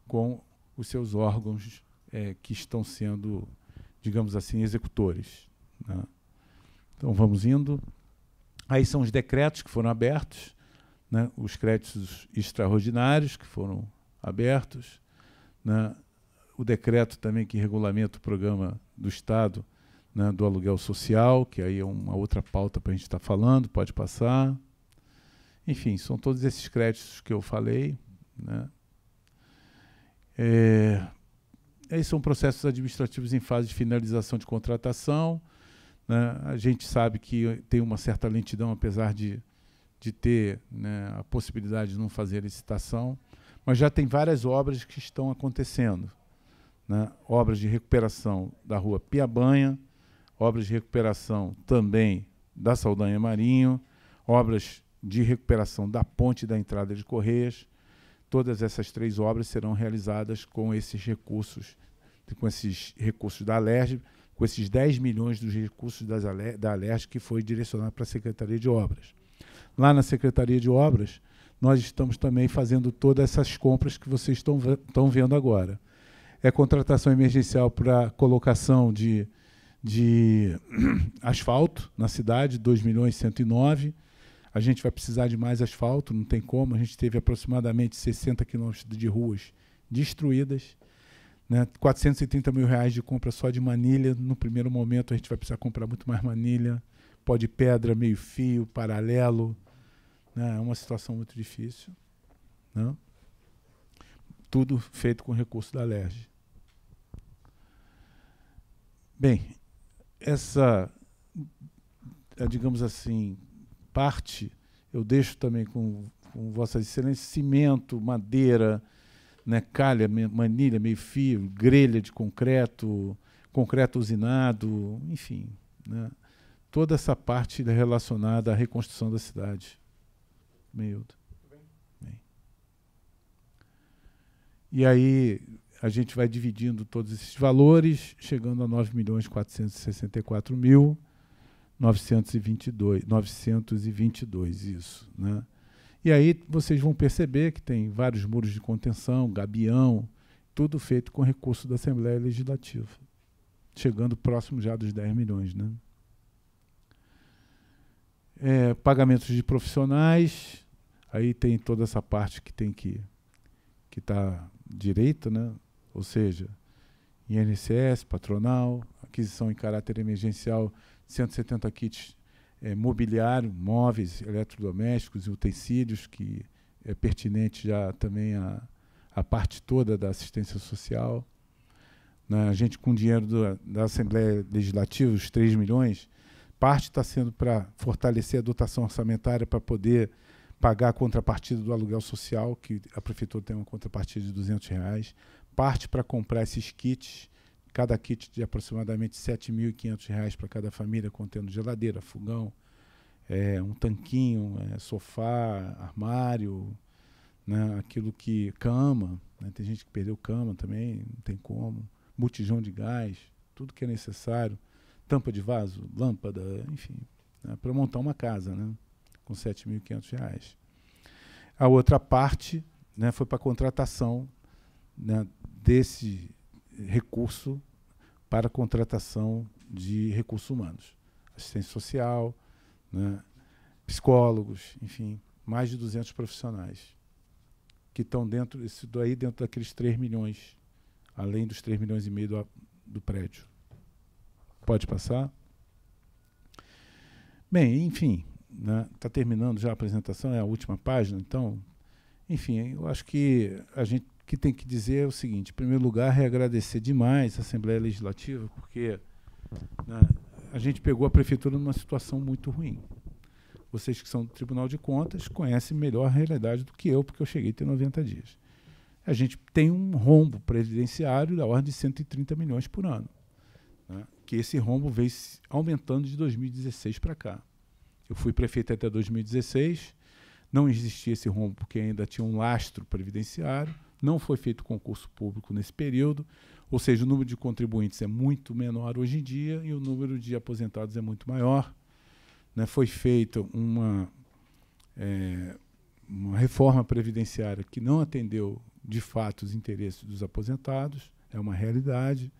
com os seus órgãos é, que estão sendo, digamos assim, executores. Né? Então vamos indo. Aí são os decretos que foram abertos, né, os créditos extraordinários que foram abertos, né, o decreto também que regulamenta o programa do Estado né, do aluguel social, que aí é uma outra pauta para a gente estar tá falando, pode passar. Enfim, são todos esses créditos que eu falei. Né. É, esses são processos administrativos em fase de finalização de contratação, né? A gente sabe que tem uma certa lentidão, apesar de, de ter né, a possibilidade de não fazer licitação, mas já tem várias obras que estão acontecendo. Né? Obras de recuperação da rua Piabanha, obras de recuperação também da Saldanha Marinho, obras de recuperação da ponte da entrada de Correias. Todas essas três obras serão realizadas com esses recursos, com esses recursos da Alérgica, com esses 10 milhões dos recursos das, da Alerj que foi direcionado para a Secretaria de Obras. Lá na Secretaria de Obras, nós estamos também fazendo todas essas compras que vocês estão, estão vendo agora. É contratação emergencial para colocação de, de *clears throat* asfalto na cidade, 2 milhões e 109. A gente vai precisar de mais asfalto, não tem como. A gente teve aproximadamente 60 quilômetros de ruas destruídas. Né? 430 mil reais de compra só de manilha. No primeiro momento a gente vai precisar comprar muito mais manilha, pó de pedra, meio fio, paralelo. Né? É uma situação muito difícil. Né? Tudo feito com recurso da LERJ. Bem, essa, é, digamos assim, parte eu deixo também com, com Vossa cimento, madeira, né, calha, manilha, meio-fio, grelha de concreto, concreto usinado, enfim. Né, toda essa parte relacionada à reconstrução da cidade. meio E aí a gente vai dividindo todos esses valores, chegando a 9.464.922, milhões mil 922 isso, né? E aí vocês vão perceber que tem vários muros de contenção, gabião, tudo feito com recurso da Assembleia Legislativa, chegando próximo já dos 10 milhões. Né? É, pagamentos de profissionais, aí tem toda essa parte que tem que que está direito, né? ou seja, INSS, patronal, aquisição em caráter emergencial, 170 kits é, mobiliário, móveis, eletrodomésticos e utensílios, que é pertinente já também a, a parte toda da assistência social. Né? a gente, com o dinheiro do, da Assembleia Legislativa, os 3 milhões, parte está sendo para fortalecer a dotação orçamentária para poder pagar a contrapartida do aluguel social, que a prefeitura tem uma contrapartida de 200 reais, parte para comprar esses kits Cada kit de aproximadamente R$ 7.500 para cada família, contendo geladeira, fogão, é, um tanquinho, é, sofá, armário, né, aquilo que. cama. Né, tem gente que perdeu cama também, não tem como. Botijão de gás, tudo que é necessário. Tampa de vaso, lâmpada, enfim, né, para montar uma casa né, com R$ 7.500. A outra parte né, foi para a contratação né, desse recurso para contratação de recursos humanos, assistência social, né, psicólogos, enfim, mais de 200 profissionais que estão dentro, isso daí dentro daqueles 3 milhões, além dos 3 milhões e meio do, do prédio. Pode passar? Bem, enfim, está né, tá terminando já a apresentação, é a última página, então, enfim, eu acho que a gente que tem que dizer é o seguinte: em primeiro lugar, é agradecer demais a Assembleia Legislativa, porque né, a gente pegou a Prefeitura numa situação muito ruim. Vocês que são do Tribunal de Contas conhecem melhor a realidade do que eu, porque eu cheguei a ter 90 dias. A gente tem um rombo previdenciário da ordem de 130 milhões por ano, né, que esse rombo vem aumentando de 2016 para cá. Eu fui prefeito até 2016, não existia esse rombo porque ainda tinha um lastro previdenciário. Não foi feito concurso público nesse período, ou seja, o número de contribuintes é muito menor hoje em dia e o número de aposentados é muito maior. Né? Foi feita uma, é, uma reforma previdenciária que não atendeu de fato os interesses dos aposentados, é uma realidade,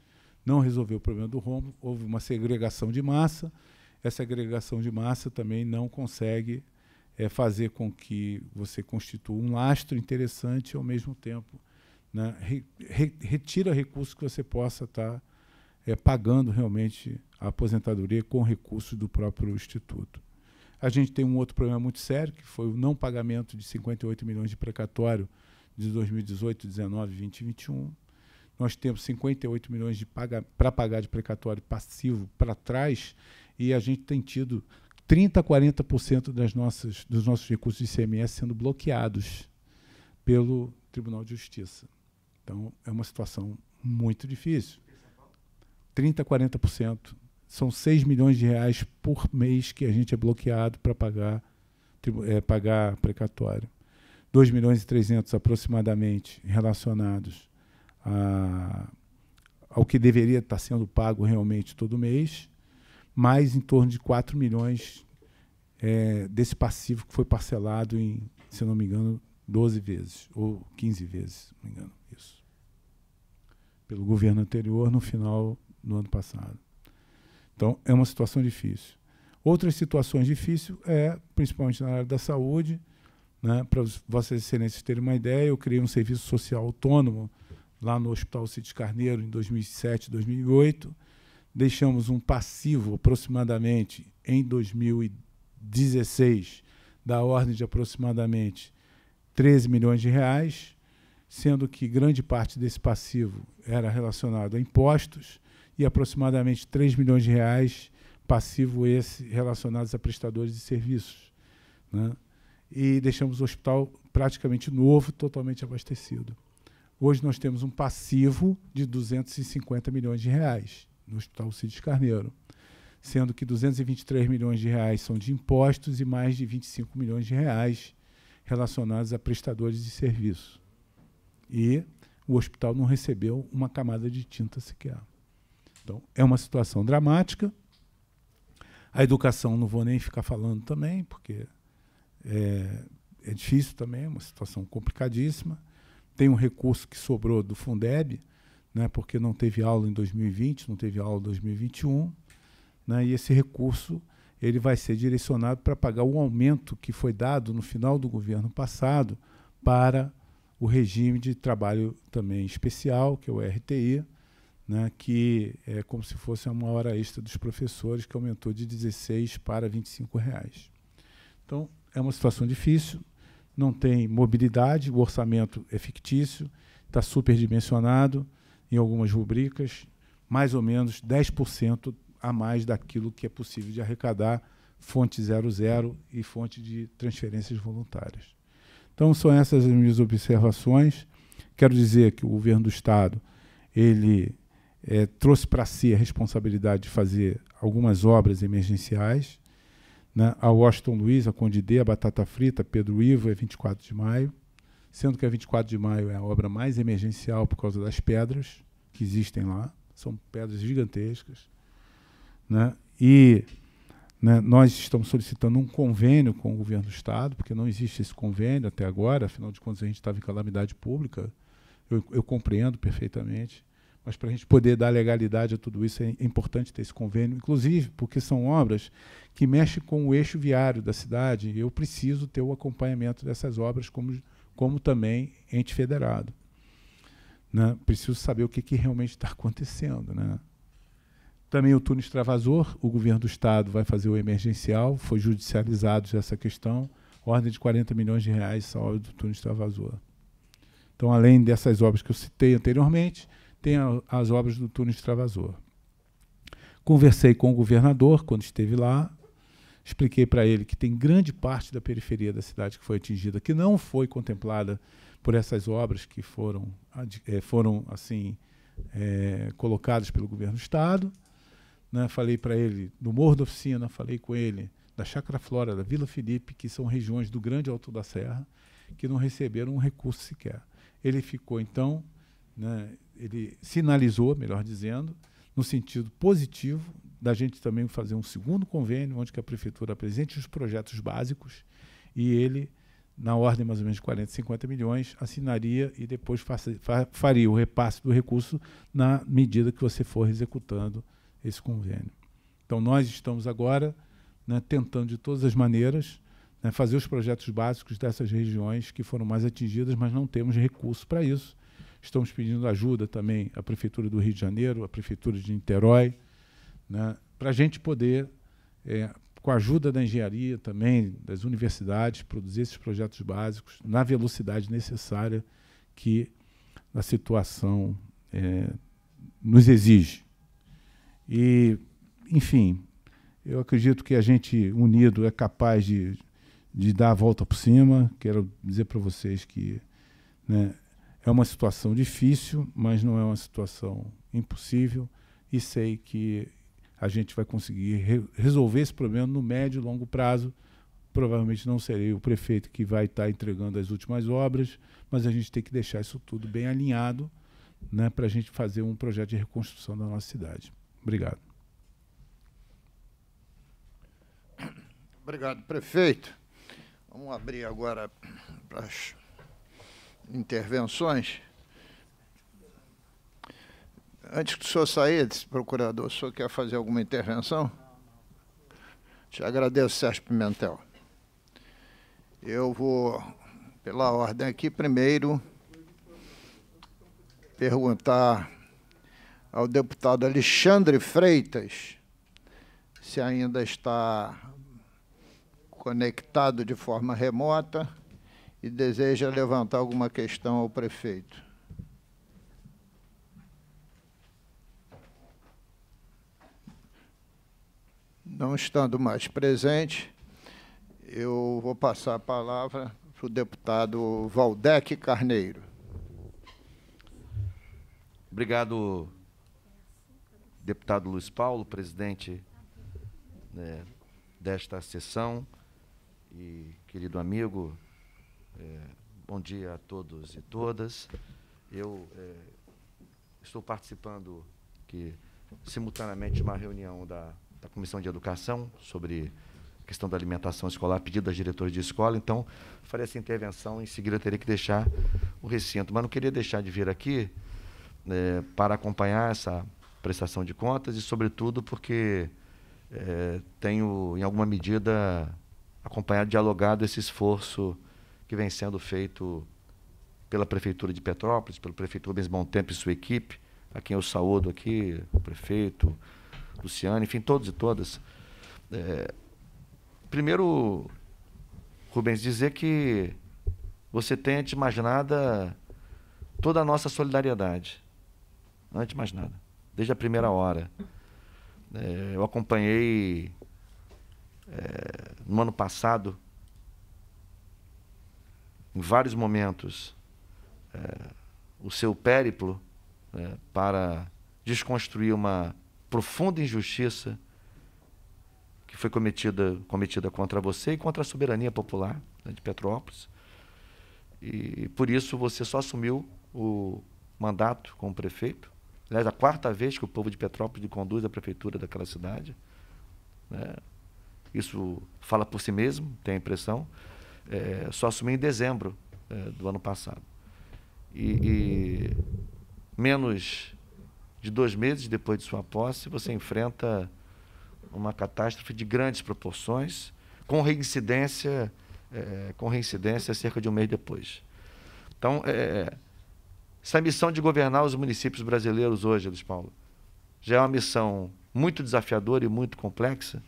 não resolveu o problema do rombo, houve uma segregação de massa, essa agregação de massa também não consegue é, fazer com que você constitua um lastro interessante e, ao mesmo tempo, né, re, re, retira recursos que você possa estar tá, é, pagando realmente a aposentadoria com recursos do próprio Instituto. A gente tem um outro problema muito sério, que foi o não pagamento de 58 milhões de precatório de 2018, 19, 20 e 21. Nós temos 58 milhões para pagar de precatório passivo para trás e a gente tem tido 30% a 40% das nossas, dos nossos recursos de ICMS sendo bloqueados pelo Tribunal de Justiça. Então, é uma situação muito difícil. 30% a 40%. São 6 milhões de reais por mês que a gente é bloqueado para pagar, é, pagar precatório. 2 milhões e 300 aproximadamente relacionados a, ao que deveria estar sendo pago realmente todo mês mais em torno de 4 milhões é, desse passivo que foi parcelado em, se não me engano, 12 vezes ou 15 vezes, se não me engano, isso. Pelo governo anterior no final do ano passado. Então, é uma situação difícil. Outras situações difíceis é, principalmente na área da saúde, né, para vossas excelências terem uma ideia, eu criei um serviço social autônomo lá no Hospital Cid Carneiro em 2007, 2008, deixamos um passivo aproximadamente em 2016 da ordem de aproximadamente 13 milhões de reais, sendo que grande parte desse passivo era relacionado a impostos e aproximadamente 3 milhões de reais passivo esse relacionados a prestadores de serviços. Né? E deixamos o hospital praticamente novo, totalmente abastecido. Hoje nós temos um passivo de 250 milhões de reais no Hospital Cid Carneiro, sendo que 223 milhões de reais são de impostos e mais de 25 milhões de reais relacionados a prestadores de serviço. E o hospital não recebeu uma camada de tinta sequer. Então, é uma situação dramática. A educação não vou nem ficar falando também, porque é, é difícil também, é uma situação complicadíssima. Tem um recurso que sobrou do Fundeb, né, porque não teve aula em 2020, não teve aula em 2021, né, e esse recurso ele vai ser direcionado para pagar o aumento que foi dado no final do governo passado para o regime de trabalho também especial, que é o RTI, né, que é como se fosse uma hora extra dos professores, que aumentou de 16 para 25 reais. Então, é uma situação difícil, não tem mobilidade, o orçamento é fictício, está superdimensionado, em algumas rubricas, mais ou menos 10% a mais daquilo que é possível de arrecadar fonte 00 e fonte de transferências voluntárias. Então são essas as minhas observações. Quero dizer que o governo do estado ele é, trouxe para si a responsabilidade de fazer algumas obras emergenciais, né? a Washington Luiz, a Condidê, a Batata Frita, Pedro Ivo, é 24 de maio sendo que a 24 de maio é a obra mais emergencial por causa das pedras que existem lá, são pedras gigantescas, né? E né, nós estamos solicitando um convênio com o governo do estado, porque não existe esse convênio até agora, afinal de contas a gente estava em calamidade pública. Eu, eu compreendo perfeitamente, mas para a gente poder dar legalidade a tudo isso é importante ter esse convênio, inclusive porque são obras que mexem com o eixo viário da cidade e eu preciso ter o acompanhamento dessas obras como como também ente federado. Né? Preciso saber o que, que realmente está acontecendo. Né? Também o túnel extravasor, o governo do Estado vai fazer o emergencial, foi judicializado essa questão, ordem de 40 milhões de reais essa obra do túnel extravasor. Então, além dessas obras que eu citei anteriormente, tem a, as obras do túnel extravasor. Conversei com o governador quando esteve lá, Expliquei para ele que tem grande parte da periferia da cidade que foi atingida, que não foi contemplada por essas obras que foram, é, foram assim é, colocadas pelo governo do Estado. Né? Falei para ele do Morro da Oficina, falei com ele da Chácara Flora, da Vila Felipe, que são regiões do Grande Alto da Serra, que não receberam um recurso sequer. Ele ficou, então, né, ele sinalizou, melhor dizendo, no sentido positivo da gente também fazer um segundo convênio, onde que a prefeitura apresente os projetos básicos e ele, na ordem mais ou menos de 40, 50 milhões, assinaria e depois faria o repasse do recurso na medida que você for executando esse convênio. Então, nós estamos agora né, tentando de todas as maneiras né, fazer os projetos básicos dessas regiões que foram mais atingidas, mas não temos recurso para isso. Estamos pedindo ajuda também à Prefeitura do Rio de Janeiro, à Prefeitura de Niterói, né, para a gente poder, é, com a ajuda da engenharia também, das universidades, produzir esses projetos básicos na velocidade necessária que a situação é, nos exige. E, enfim, eu acredito que a gente unido é capaz de, de dar a volta por cima. Quero dizer para vocês que né, é uma situação difícil, mas não é uma situação impossível. E sei que a gente vai conseguir re resolver esse problema no médio e longo prazo. Provavelmente não serei o prefeito que vai estar tá entregando as últimas obras, mas a gente tem que deixar isso tudo bem alinhado né, para a gente fazer um projeto de reconstrução da nossa cidade. Obrigado. Obrigado, prefeito. Vamos abrir agora para as intervenções. Antes que o senhor sair, procurador, o senhor quer fazer alguma intervenção? Te agradeço, Sérgio Pimentel. Eu vou, pela ordem aqui, primeiro perguntar ao deputado Alexandre Freitas se ainda está conectado de forma remota e deseja levantar alguma questão ao prefeito. Não estando mais presente, eu vou passar a palavra para o deputado Valdec Carneiro. Obrigado, deputado Luiz Paulo, presidente né, desta sessão. E, querido amigo, é, bom dia a todos e todas. Eu é, estou participando simultaneamente de uma reunião da da Comissão de Educação sobre a questão da alimentação escolar, pedido das diretoras de escola. Então, farei essa intervenção e em seguida terei que deixar o recinto. Mas não queria deixar de vir aqui né, para acompanhar essa prestação de contas e, sobretudo, porque é, tenho, em alguma medida, acompanhado, dialogado esse esforço que vem sendo feito pela Prefeitura de Petrópolis, pelo prefeito Rubens Tempo e sua equipe, a quem eu saúdo aqui, o prefeito, Luciano, enfim, todos e todas. É, primeiro, Rubens, dizer que você tem, antes de mais nada, toda a nossa solidariedade. Antes de mais nada. Desde a primeira hora. É, eu acompanhei é, no ano passado, em vários momentos, é, o seu périplo é, para desconstruir uma profunda injustiça que foi cometida, cometida contra você e contra a soberania popular né, de Petrópolis. E por isso você só assumiu o mandato como prefeito. Aliás, a quarta vez que o povo de Petrópolis conduz a prefeitura daquela cidade. Né? Isso fala por si mesmo, tem a impressão. É, só assumi em dezembro é, do ano passado. E, e menos de dois meses depois de sua posse, você enfrenta uma catástrofe de grandes proporções, com reincidência, é, com reincidência cerca de um mês depois. Então, é, essa missão de governar os municípios brasileiros hoje, Luiz Paulo, já é uma missão muito desafiadora e muito complexa.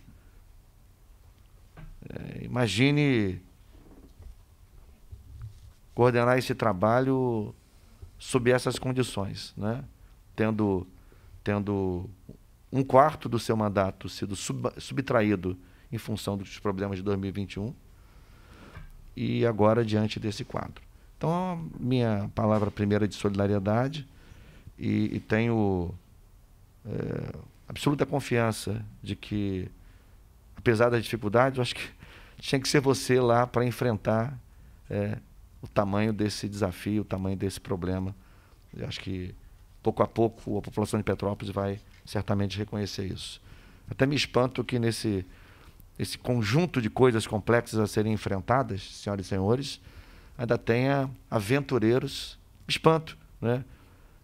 É, imagine coordenar esse trabalho sob essas condições, né? tendo, tendo um quarto do seu mandato sido sub, subtraído em função dos problemas de 2021 e agora diante desse quadro. Então, minha palavra primeira é de solidariedade e, e tenho é, absoluta confiança de que, apesar das dificuldades, eu acho que *laughs* tinha que ser você lá para enfrentar é, o tamanho desse desafio, o tamanho desse problema. Eu acho que pouco a pouco a população de Petrópolis vai certamente reconhecer isso. Até me espanto que nesse esse conjunto de coisas complexas a serem enfrentadas, senhoras e senhores, ainda tenha aventureiros. Me espanto, né?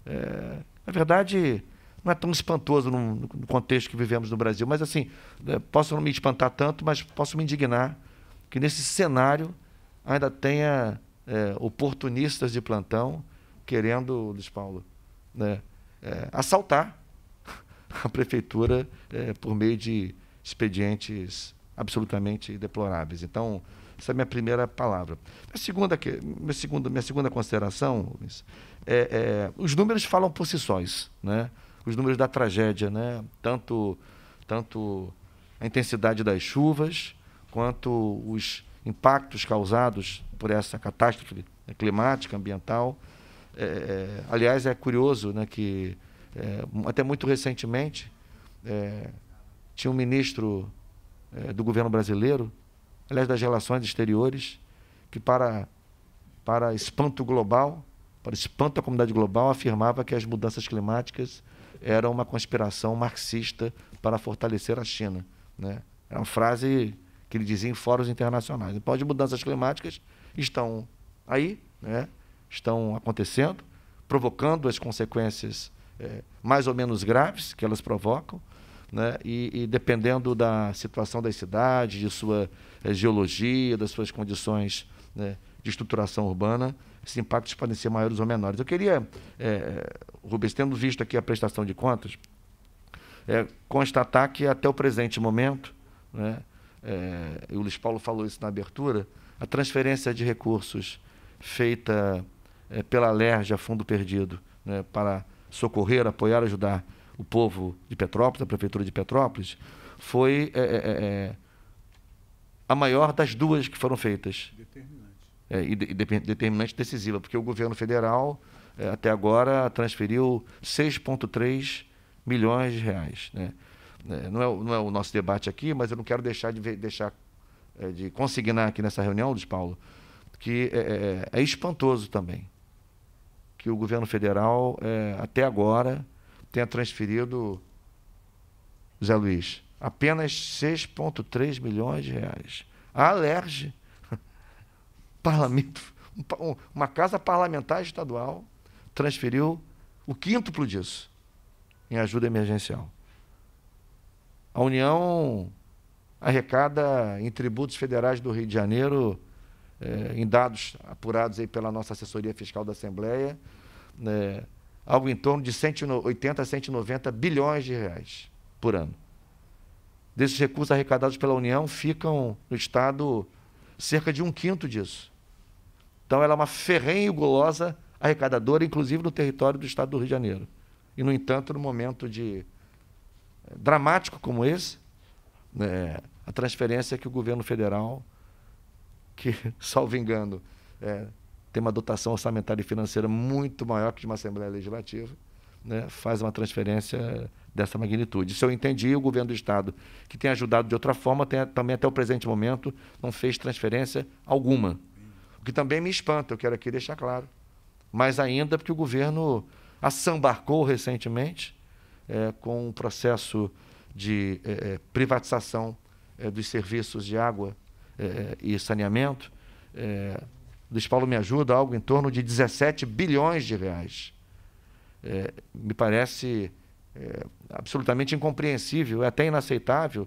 É, na verdade, não é tão espantoso no, no, contexto que vivemos no Brasil, mas assim, é, posso não me espantar tanto, mas posso me indignar que nesse cenário ainda tenha é, oportunistas de plantão querendo, Luiz Paulo, né, é, assaltar a prefeitura é, por meio de expedientes absolutamente deploráveis. Então, essa é a minha primeira palavra. A segunda, minha, segunda, minha segunda consideração, é, é, os números falam por si sós, né? os números da tragédia, né? tanto, tanto a intensidade das chuvas, quanto os impactos causados por essa catástrofe né, climática, ambiental, é, é, aliás, é curioso né, que, é, até muito recentemente, é, tinha um ministro é, do governo brasileiro, aliás, das relações exteriores, que, para, para espanto global, para espanto da comunidade global, afirmava que as mudanças climáticas eram uma conspiração marxista para fortalecer a China. Né? Era é uma frase que ele dizia em fóruns internacionais. Então, as mudanças climáticas estão aí, né? estão acontecendo, provocando as consequências é, mais ou menos graves que elas provocam, né? e, e dependendo da situação das cidades, de sua é, geologia, das suas condições né, de estruturação urbana, esses impactos podem ser maiores ou menores. Eu queria, é, Rubens, tendo visto aqui a prestação de contas, é, constatar que até o presente momento, né, é, e o Luiz Paulo falou isso na abertura, a transferência de recursos feita é, pela LERJ a fundo perdido né, para socorrer, apoiar, ajudar o povo de Petrópolis, a prefeitura de Petrópolis, foi é, é, é, é a maior das duas que foram feitas. Determinante. e, de, de, determinante decisiva, porque o governo federal até agora transferiu 6,3 milhões de reais. Né? Não, é, não é o nosso debate aqui, mas eu não quero deixar de, deixar, de consignar aqui nessa reunião, Luiz Paulo, que é, é espantoso também que o governo federal, é, até agora, tenha transferido, Zé Luiz, apenas 6,3 milhões de reais. A Alerj, *laughs* parlamento, uma casa parlamentar estadual, transferiu o quíntuplo disso em ajuda emergencial. A União arrecada em tributos federais do Rio de Janeiro é, em dados apurados aí pela nossa assessoria fiscal da Assembleia, né, algo em torno de 180 a 190 bilhões de reais por ano. Desses recursos arrecadados pela União ficam no Estado cerca de um quinto disso. Então ela é uma ferrenha e gulosa arrecadadora, inclusive no território do Estado do Rio de Janeiro. E, no entanto, no momento de eh, dramático como esse, né, a transferência que o governo federal que, salvo *laughs* engano, é, tem uma dotação orçamentária e financeira muito maior que de uma Assembleia Legislativa, né, faz uma transferência dessa magnitude. Isso eu entendi, o governo do Estado, que tem ajudado de outra forma, tem, também até o presente momento, não fez transferência alguma. O que também me espanta, eu quero aqui deixar claro. Mas ainda porque o governo assambarcou recentemente é, com um processo de é, é privatização é, dos serviços de água é, e saneamento, eh, Luiz Paulo me ajuda, algo em torno de 17 bilhões de reais. É, me parece absolutamente incompreensível, até inaceitável,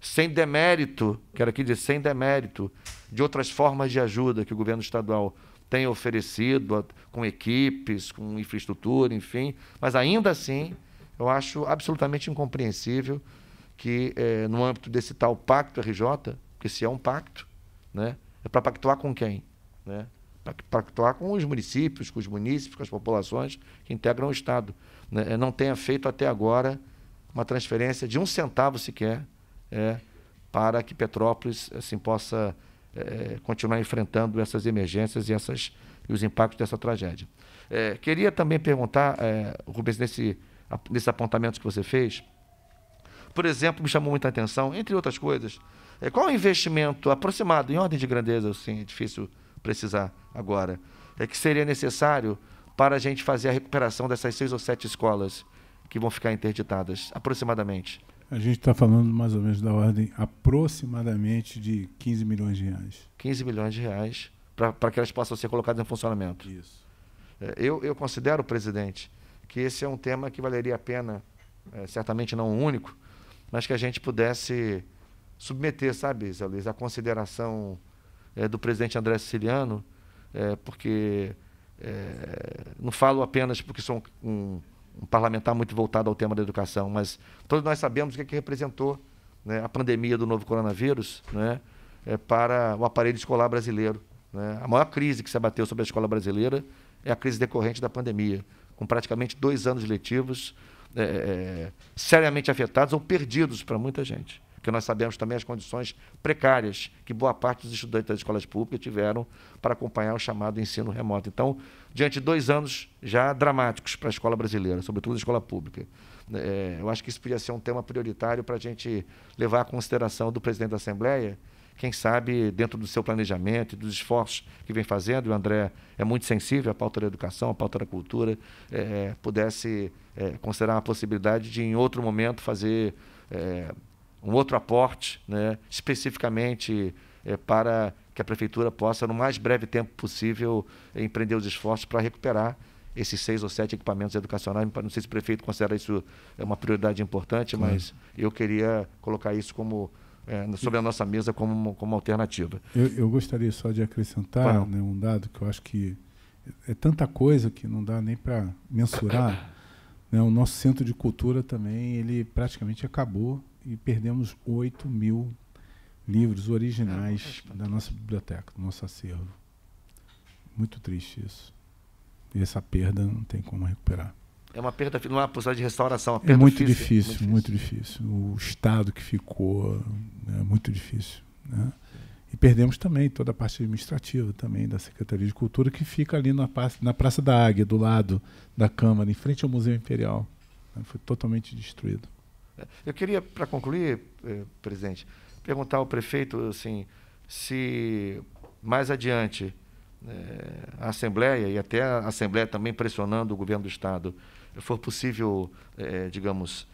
sem demérito, quero aqui dizer sem demérito, de outras formas de ajuda que o governo estadual tem oferecido, com equipes, com infraestrutura, enfim, mas ainda assim, eu acho absolutamente incompreensível que, no âmbito desse tal Pacto RJ, porque se é um pacto, né? É para pactuar com quem? Né? Para pactuar com os municípios, com os munícipes, com as populações que integram o Estado. Né? É, não tenha feito até agora uma transferência de um centavo sequer é, para que Petrópolis assim, possa é, continuar enfrentando essas emergências e, essas, e os impactos dessa tragédia. É, queria também perguntar, é, Rubens, nesse, nesse apontamento que você fez, por exemplo, me chamou muita atenção, entre outras coisas, é, qual o investimento aproximado, em ordem de grandeza, assim, é difícil precisar agora, é que seria necessário para a gente fazer a recuperação dessas seis ou sete escolas que vão ficar interditadas, aproximadamente? A gente está falando mais ou menos da ordem aproximadamente de 15 milhões de reais. 15 milhões de reais para que elas possam ser colocadas em funcionamento. Isso. É, eu, eu considero, presidente, que esse é um tema que valeria a pena, é, certamente não o único, mas que a gente pudesse submeter, sabe, Zé Luiz, à consideração é, do presidente André Siciliano, é, porque é, não falo apenas porque sou um, um, parlamentar muito voltado ao tema da educação, mas todos nós sabemos o que, é que representou né, a pandemia do novo coronavírus né, é, para o aparelho escolar brasileiro. Né? A maior crise que se abateu sobre a escola brasileira é a crise decorrente da pandemia, com praticamente dois anos letivos, é, é, seriamente afetados ou perdidos para muita gente porque nós sabemos também as condições precárias que boa parte dos estudantes das escolas públicas tiveram para acompanhar o chamado ensino remoto. Então, diante de dois anos já dramáticos para a escola brasileira, sobretudo a escola pública, né, é, eu acho que isso podia ser um tema prioritário para a gente levar à consideração do presidente da Assembleia, quem sabe dentro do seu planejamento e dos esforços que vem fazendo, o André é muito sensível à pauta da educação, à pauta da cultura, é, é pudesse é, considerar a possibilidade de, em outro momento, fazer é, um outro aporte, né, especificamente é, para que a prefeitura possa, no mais breve tempo possível, empreender os esforços para recuperar esses seis ou sete equipamentos educacionais. Não sei se o prefeito considera isso é, uma prioridade importante, mas eu queria colocar isso como é, sobre a nossa mesa como, como alternativa. Eu, eu gostaria só de acrescentar né, um dado que eu acho que é, é tanta coisa que não dá nem para mensurar. *coughs* né, o nosso centro de cultura também ele praticamente acabou e perdemos 8 mil livros originais é, da nossa biblioteca, do nosso acervo. Muito triste isso. E essa perda não tem como recuperar. É uma perda, não é uma possibilidade de restauração. é, é muito difícil, muito difícil. muito difícil. O estado que ficou né, é muito difícil. Né? E perdemos também toda a parte administrativa também da Secretaria de Cultura, que fica ali na Praça, na praça da Águia, do lado da Câmara, em frente ao Museu Imperial. Foi totalmente destruído. Eu queria, para concluir, eh, presidente, perguntar ao prefeito assim, se mais adiante eh, a Assembleia e até a Assembleia também pressionando o governo do Estado, for possível, eh, digamos,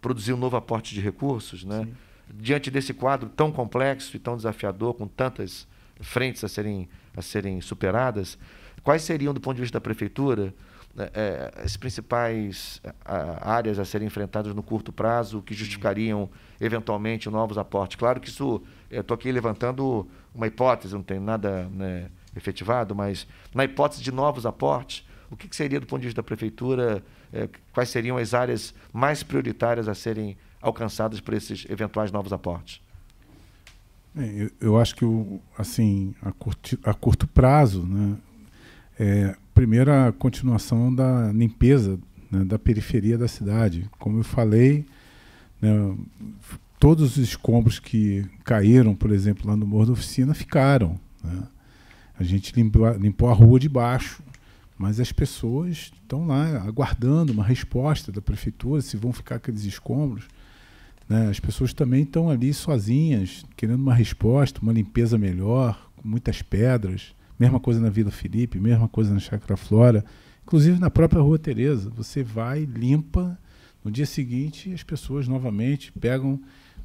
produzir um novo aporte de recursos, né? Sim. diante desse quadro tão complexo e tão desafiador, com tantas frentes a serem, a serem superadas, quais seriam, do ponto de vista da Prefeitura, né, é, as principais a, áreas a serem enfrentadas no curto prazo que justificariam eventualmente novos aportes. Claro que isso, estou aqui levantando uma hipótese, não tem nada né, efetivado, mas na hipótese de novos aportes, o que, que seria do ponto de vista da prefeitura, é, quais seriam as áreas mais prioritárias a serem alcançadas por esses eventuais novos aportes? É, eu, eu, acho que o, assim, a, a curto prazo, né, é, primeiro a continuação da limpeza né, da periferia da cidade. Como eu falei, né, todos os escombros que caíram, por exemplo, lá no Morro da Oficina, ficaram. Né? A gente limpou, limpou, a rua de baixo, mas as pessoas estão lá aguardando uma resposta da prefeitura, se vão ficar aqueles escombros. Né. As pessoas também estão ali sozinhas, querendo uma resposta, uma limpeza melhor, com muitas pedras. Mesma coisa na Vila Felipe, mesma coisa na Chacra Flora, inclusive na própria Rua Tereza. Você vai, limpa, no dia seguinte as pessoas novamente pegam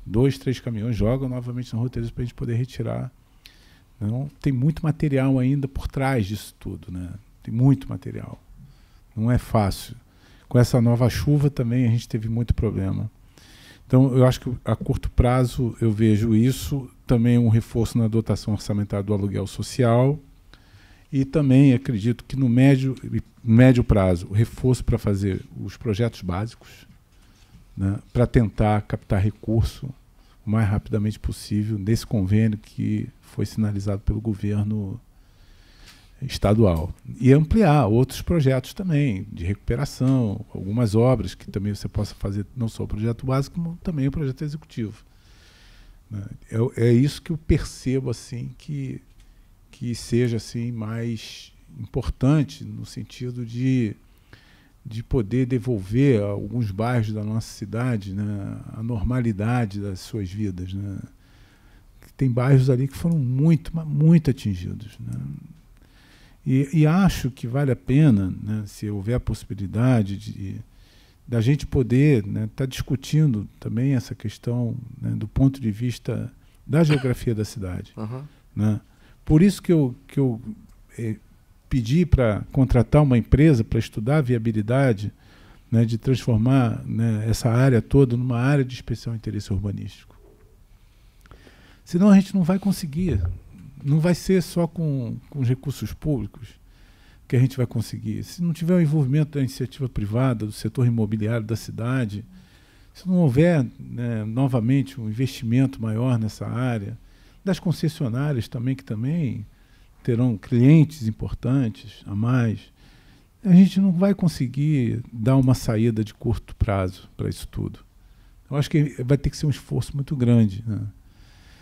dois, três caminhões, jogam novamente na Rua Tereza para a gente poder retirar. Então, tem muito material ainda por trás disso tudo, né? Tem muito material. Não é fácil. Com essa nova chuva também a gente teve muito problema. Então, eu acho que a curto prazo eu vejo isso, também um reforço na dotação orçamentária do aluguel social, e também acredito que no médio, médio prazo, o reforço para fazer os projetos básicos, né, para tentar captar recurso o mais rapidamente possível nesse convênio que foi sinalizado pelo governo estadual. E ampliar outros projetos também, de recuperação, algumas obras que também você possa fazer, não só o projeto básico, como também o projeto executivo. Né. É, é isso que eu percebo assim que que seja assim mais importante no sentido de, de poder devolver a alguns bairros da nossa cidade né, a normalidade das suas vidas. Né? Tem bairros ali que foram muito, muito atingidos. Né? E, e, acho que vale a pena, né, se houver a possibilidade de da gente poder estar né, tá discutindo também essa questão né, do ponto de vista da geografia da cidade. Uhum. Né? Por isso que eu, que eu eh, pedi para contratar uma empresa para estudar a viabilidade né, de transformar né, essa área toda numa área de especial interesse urbanístico. Senão a gente não vai conseguir. Não vai ser só com, com os recursos públicos que a gente vai conseguir. Se não tiver o envolvimento da iniciativa privada, do setor imobiliário da cidade, se não houver né, novamente um investimento maior nessa área, das concessionárias também, que também terão clientes importantes a mais, a gente não vai conseguir dar uma saída de curto prazo para isso tudo. Eu acho que vai ter que ser um esforço muito grande. Né?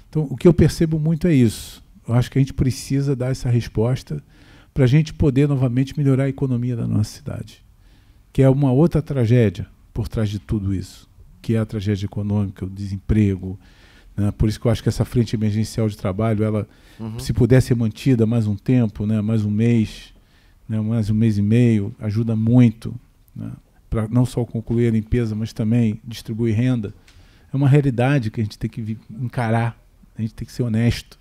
Então, o que eu percebo muito é isso. Eu acho que a gente precisa dar essa resposta para a gente poder novamente melhorar a economia da nossa cidade, que é uma outra tragédia por trás de tudo isso, que é a tragédia econômica, o desemprego, né? Por isso que eu acho que essa frente emergencial de trabalho, ela, uhum. se puder ser mantida mais um tempo, né? mais um mês, né? mais um mês e meio, ajuda muito né? para não só concluir a limpeza, mas também distribuir renda. É uma realidade que a gente tem que encarar, a gente tem que ser honesto.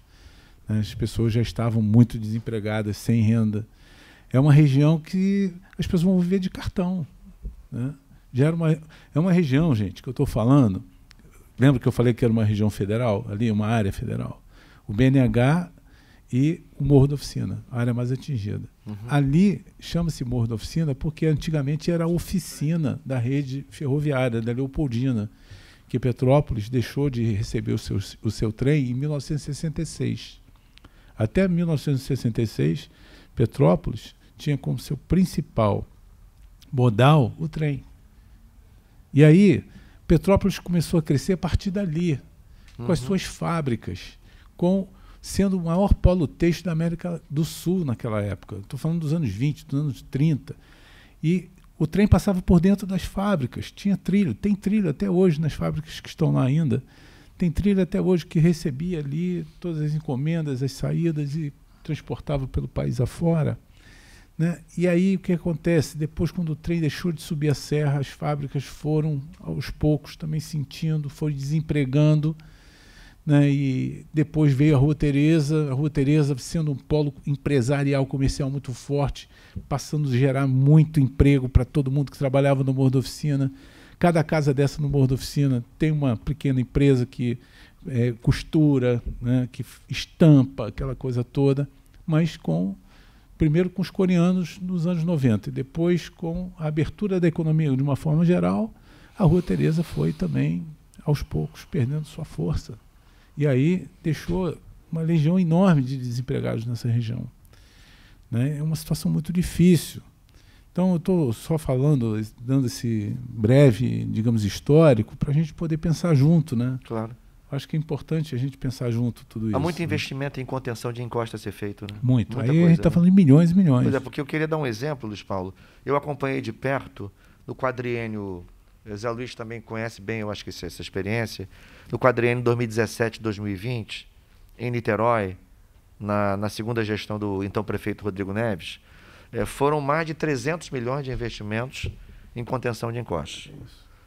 Né. As pessoas já estavam muito desempregadas, sem renda. É uma região que as pessoas vão viver de cartão. Né? Já uma, é uma região, gente, que eu estou falando, Lembra que eu falei que era uma região federal, ali, uma área federal? O BNH e o Morro da Oficina, a área mais atingida. Uhum. Ali chama-se Morro da Oficina porque antigamente era a oficina da rede ferroviária, da Leopoldina, que Petrópolis deixou de receber o seu, o seu trem em 1966. Até 1966, Petrópolis tinha como seu principal modal o trem. E aí, Petrópolis começou a crescer a partir dali, uhum. com as uhum. suas fábricas, com sendo o maior polo têxtil da América do Sul naquela época. Estou falando dos anos 20, dos anos 30. E o trem passava por dentro das fábricas, tinha trilho, tem trilho até hoje nas fábricas que estão lá ainda. Tem trilho até hoje que recebia ali todas as encomendas, as saídas e transportava pelo país afora. Né? E aí o que acontece? Depois, quando o trem deixou de subir a serra, as fábricas foram aos poucos também sentindo, foram desempregando. Né? E depois veio a Rua Tereza, a Rua Tereza sendo um polo empresarial comercial muito forte, passando a gerar muito emprego para todo mundo que trabalhava no Morro da Oficina. Cada casa dessa no Morro da Oficina tem uma pequena empresa que é, costura, né? que estampa, aquela coisa toda, mas com primeiro com os coreanos nos anos 90 e depois com a abertura da economia de uma forma geral, a Rua Teresa foi também aos poucos perdendo sua força. E aí deixou uma legião enorme de desempregados nessa região. Né? É uma situação muito difícil. Então, eu estou só falando, dando esse breve, digamos, histórico, para a gente poder pensar junto. Né? Claro. Acho que é importante a gente pensar junto tudo isso. Há muito né? investimento em contenção de encosta a ser feito, né? Muito. Muita Aí coisa, a gente está né? falando de milhões e milhões. Pois é, porque eu queria dar um exemplo, Luiz Paulo. Eu acompanhei de perto, no quadriênio, eh, Zé Luiz também conhece bem, eu acho que essa experiência, no quadriênio 2017-2020, em Niterói, na, na, segunda gestão do então prefeito Rodrigo Neves, eh, foram mais de 300 milhões de investimentos em contenção de encostas.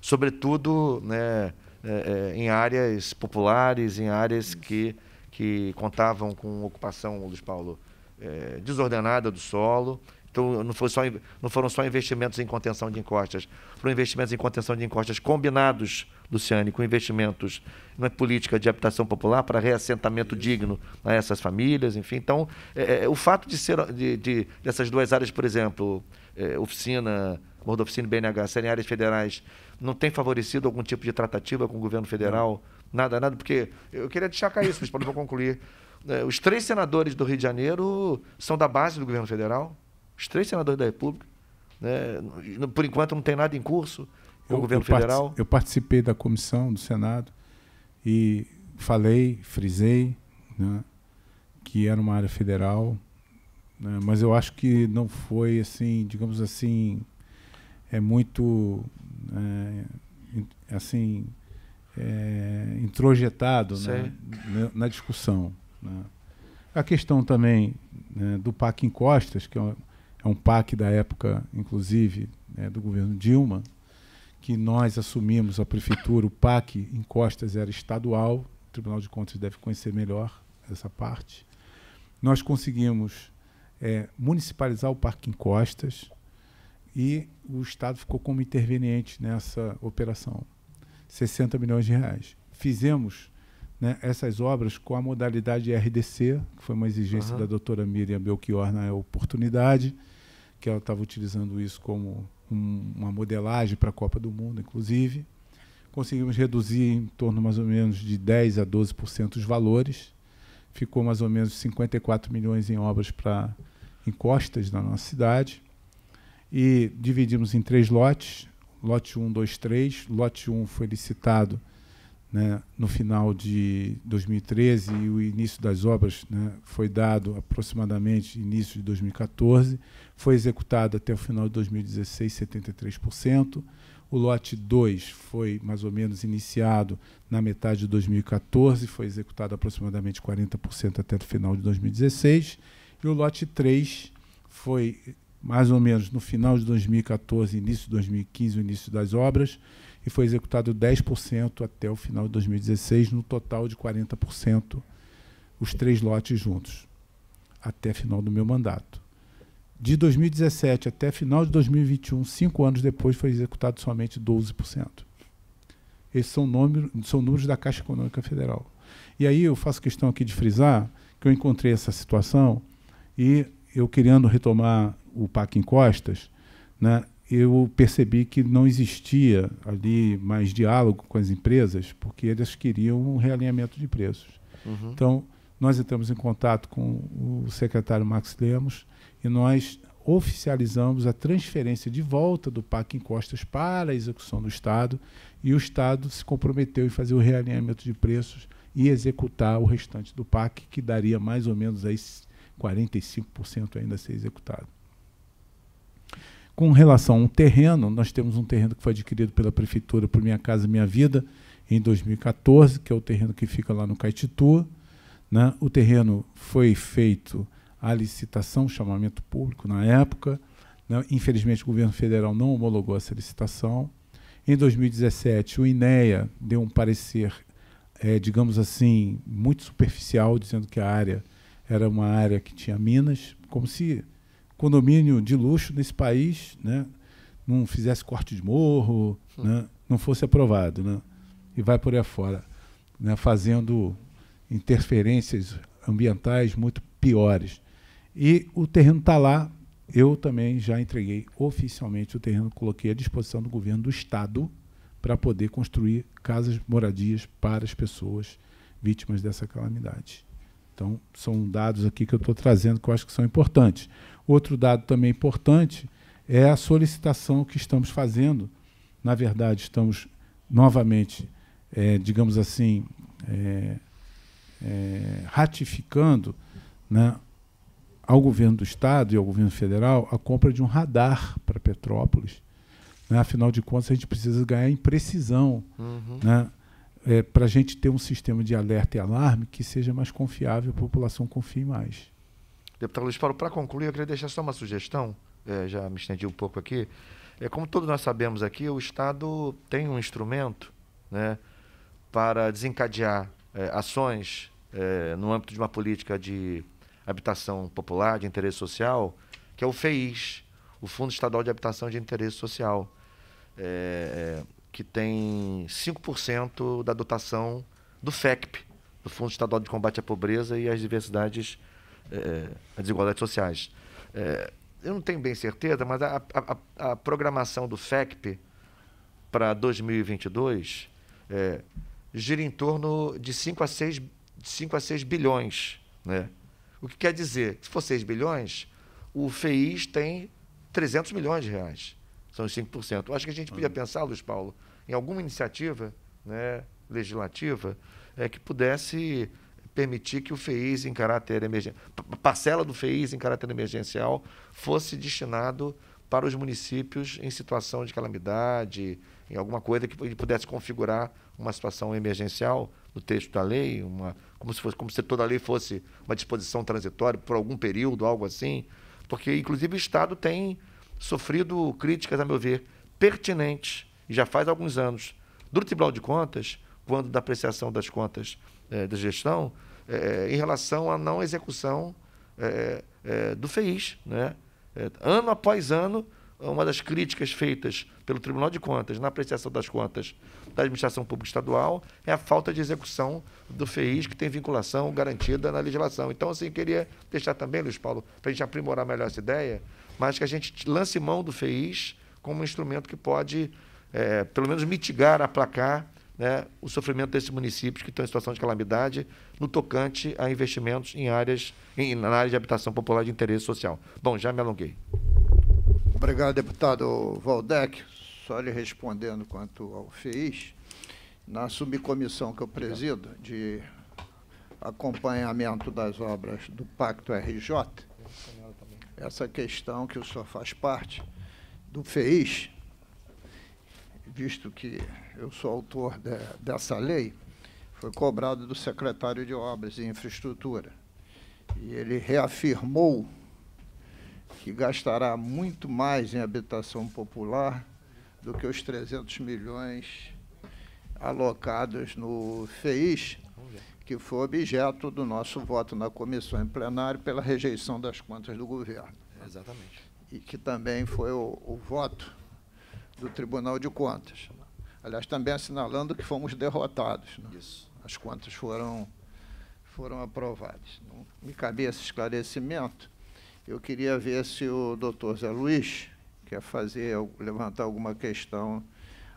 Sobretudo, né, é, é, em áreas populares, em áreas que, que contavam com ocupação, Luiz Paulo, é, desordenada do solo. Então, não, foi só, não foram só investimentos em contenção de encostas, foram investimentos em contenção de encostas combinados, Luciane, com investimentos na política de habitação popular para reassentamento digno a essas famílias, enfim. Então, é, é, o fato de ser de, de, dessas duas áreas, por exemplo, é, oficina, mordoficina e BNH, serem áreas federais não tem favorecido algum tipo de tratativa com o governo federal? Nada, nada, porque eu queria deixar cair isso, mas para não concluir. É, os três senadores do Rio de Janeiro são da base do governo federal, os três senadores da República. Né? Por enquanto não tem nada em curso com o governo eu federal. Eu participei da comissão do Senado e falei, frisei, né, que era uma área federal, né, mas eu acho que não foi assim, digamos assim, é muito é, assim é, introjetado né, na, né, na, discussão. Né. A questão também né, do PAC Encostas, que é um, é um PAC da época, inclusive, né, do governo Dilma, que nós assumimos a prefeitura, o PAC Encostas era estadual, o Tribunal de Contas deve conhecer melhor essa parte. Nós conseguimos é, municipalizar o Parque Encostas, e o Estado ficou como interveniente nessa operação. 60 milhões de reais. Fizemos né, essas obras com a modalidade RDC, que foi uma exigência uhum. da doutora Miriam Belchior na oportunidade, que ela estava utilizando isso como um, uma modelagem para a Copa do Mundo, inclusive. Conseguimos reduzir em torno mais ou menos de 10 a 12% os valores. Ficou mais ou menos 54 milhões em obras para encostas da nossa cidade e dividimos em três lotes, lote 1, 2, 3. Lote 1 foi licitado né, no final de 2013 e o início das obras né, foi dado aproximadamente início de 2014. Foi executado até o final de 2016 73%. O lote 2 foi mais ou menos iniciado na metade de 2014, foi executado aproximadamente 40% até o final de 2016. E o lote 3 foi mais ou menos no final de 2014, início de 2015, o início das obras, e foi executado 10% até o final de 2016, no total de 40%, os três lotes juntos, até final do meu mandato. De 2017 até final de 2021, cinco anos depois, foi executado somente 12%. Esses são, são números da Caixa Econômica Federal. E aí eu faço questão aqui de frisar que eu encontrei essa situação e eu querendo retomar o em Encostas, né, eu percebi que não existia ali mais diálogo com as empresas, porque elas queriam um realinhamento de preços. Uhum. Então, nós entramos em contato com o secretário Max Lemos e nós oficializamos a transferência de volta do PAC Encostas para a execução do Estado e o Estado se comprometeu em fazer o realinhamento de preços e executar o restante do PAC, que daria mais ou menos aí 45% ainda a ser executado. Com relação ao terreno, nós temos um terreno que foi adquirido pela Prefeitura por Minha Casa Minha Vida em 2014, que é o terreno que fica lá no Caetitua. Né? O terreno foi feito a licitação, chamamento público na época. Né? Infelizmente, o governo federal não homologou essa licitação. Em 2017, o INEA deu um parecer, é, digamos assim, muito superficial, dizendo que a área era uma área que tinha minas, como se condomínio de luxo nesse país né, não fizesse corte de morro, hum. né, não fosse aprovado. Né, e vai por aí fora, né, fazendo interferências ambientais muito piores. E o terreno está lá. Eu também já entreguei oficialmente o terreno, coloquei à disposição do governo do Estado para poder construir casas, moradias para as pessoas vítimas dessa calamidade. Então, são dados aqui que eu estou trazendo que eu acho que são importantes. Outro dado também importante é a solicitação que estamos fazendo. Na verdade, estamos novamente, é, digamos assim, é, é, ratificando né, ao governo do Estado e ao governo federal a compra de um radar para Petrópolis. Né? Afinal de contas, a gente precisa ganhar em precisão uhum. né, é, para a gente ter um sistema de alerta e alarme que seja mais confiável, a população confie mais. Deputado Luiz Paulo, para concluir, eu queria deixar só uma sugestão, é, já me estendi um pouco aqui. É, como todos nós sabemos aqui, o Estado tem um instrumento né, para desencadear é, ações é, no âmbito de uma política de habitação popular, de interesse social, que é o FEIS, o Fundo Estadual de Habitação de Interesse Social, é, é que tem 5% da dotação do FECP, do Fundo Estadual de Combate à Pobreza e às Diversidades eh, eh, as desigualdades sociais. É, eu não tenho bem certeza, mas a, a, a programação do FECP para 2022 é, gira em torno de 5 a 6, 5 a 6 bilhões. Né? O que quer dizer, se for 6 bilhões, o FEIS tem 300 milhões de reais, são os 5%. Eu acho que a gente podia hum. pensar, Luiz Paulo, em alguma iniciativa né, legislativa é, que pudesse permitir que o FEIS em caráter emergencial, parcela do FEIS em caráter emergencial, fosse destinado para os municípios em situação de calamidade, em alguma coisa que ele pudesse configurar uma situação emergencial no texto da lei, uma, como, se fosse, como se toda a lei fosse uma disposição transitória por algum período, algo assim. Porque, inclusive, o Estado tem sofrido críticas, a meu ver, pertinentes, e já faz alguns anos, do Tribunal de Contas, quando da apreciação das contas eh, da gestão, é, em relação à não execução é, é, do FEIS. Né? É, ano após ano, uma das críticas feitas pelo Tribunal de Contas na apreciação das contas da administração pública estadual é a falta de execução do FEIS, que tem vinculação garantida na legislação. Então, assim, queria deixar também, Luiz Paulo, para a gente aprimorar melhor essa ideia, mas que a gente lance mão do FEIS como um instrumento que pode, é, pelo menos, mitigar, aplacar né, o sofrimento desses municípios que estão em situação de calamidade no tocante a investimentos em áreas em, na área de habitação popular de interesse social. Bom, já me alonguei. Obrigado, deputado Valdec. Só lhe respondendo quanto ao FEIS, na subcomissão que eu presido de acompanhamento das obras do Pacto RJ, essa questão que o senhor faz parte do FEIS, visto que eu sou autor de, dessa lei, foi cobrado do secretário de Obras e Infraestrutura. E ele reafirmou que gastará muito mais em habitação popular do que os 300 milhões alocados no FEIS, que foi objeto do nosso voto na comissão em plenário pela rejeição das contas do governo. Exatamente. E que também foi o, o voto do Tribunal de Contas. Aliás, também assinalando que fomos derrotados. Né? As contas foram, foram aprovadas. Não me cabe esse esclarecimento. Eu queria ver se o doutor Zé Luiz quer fazer, levantar alguma questão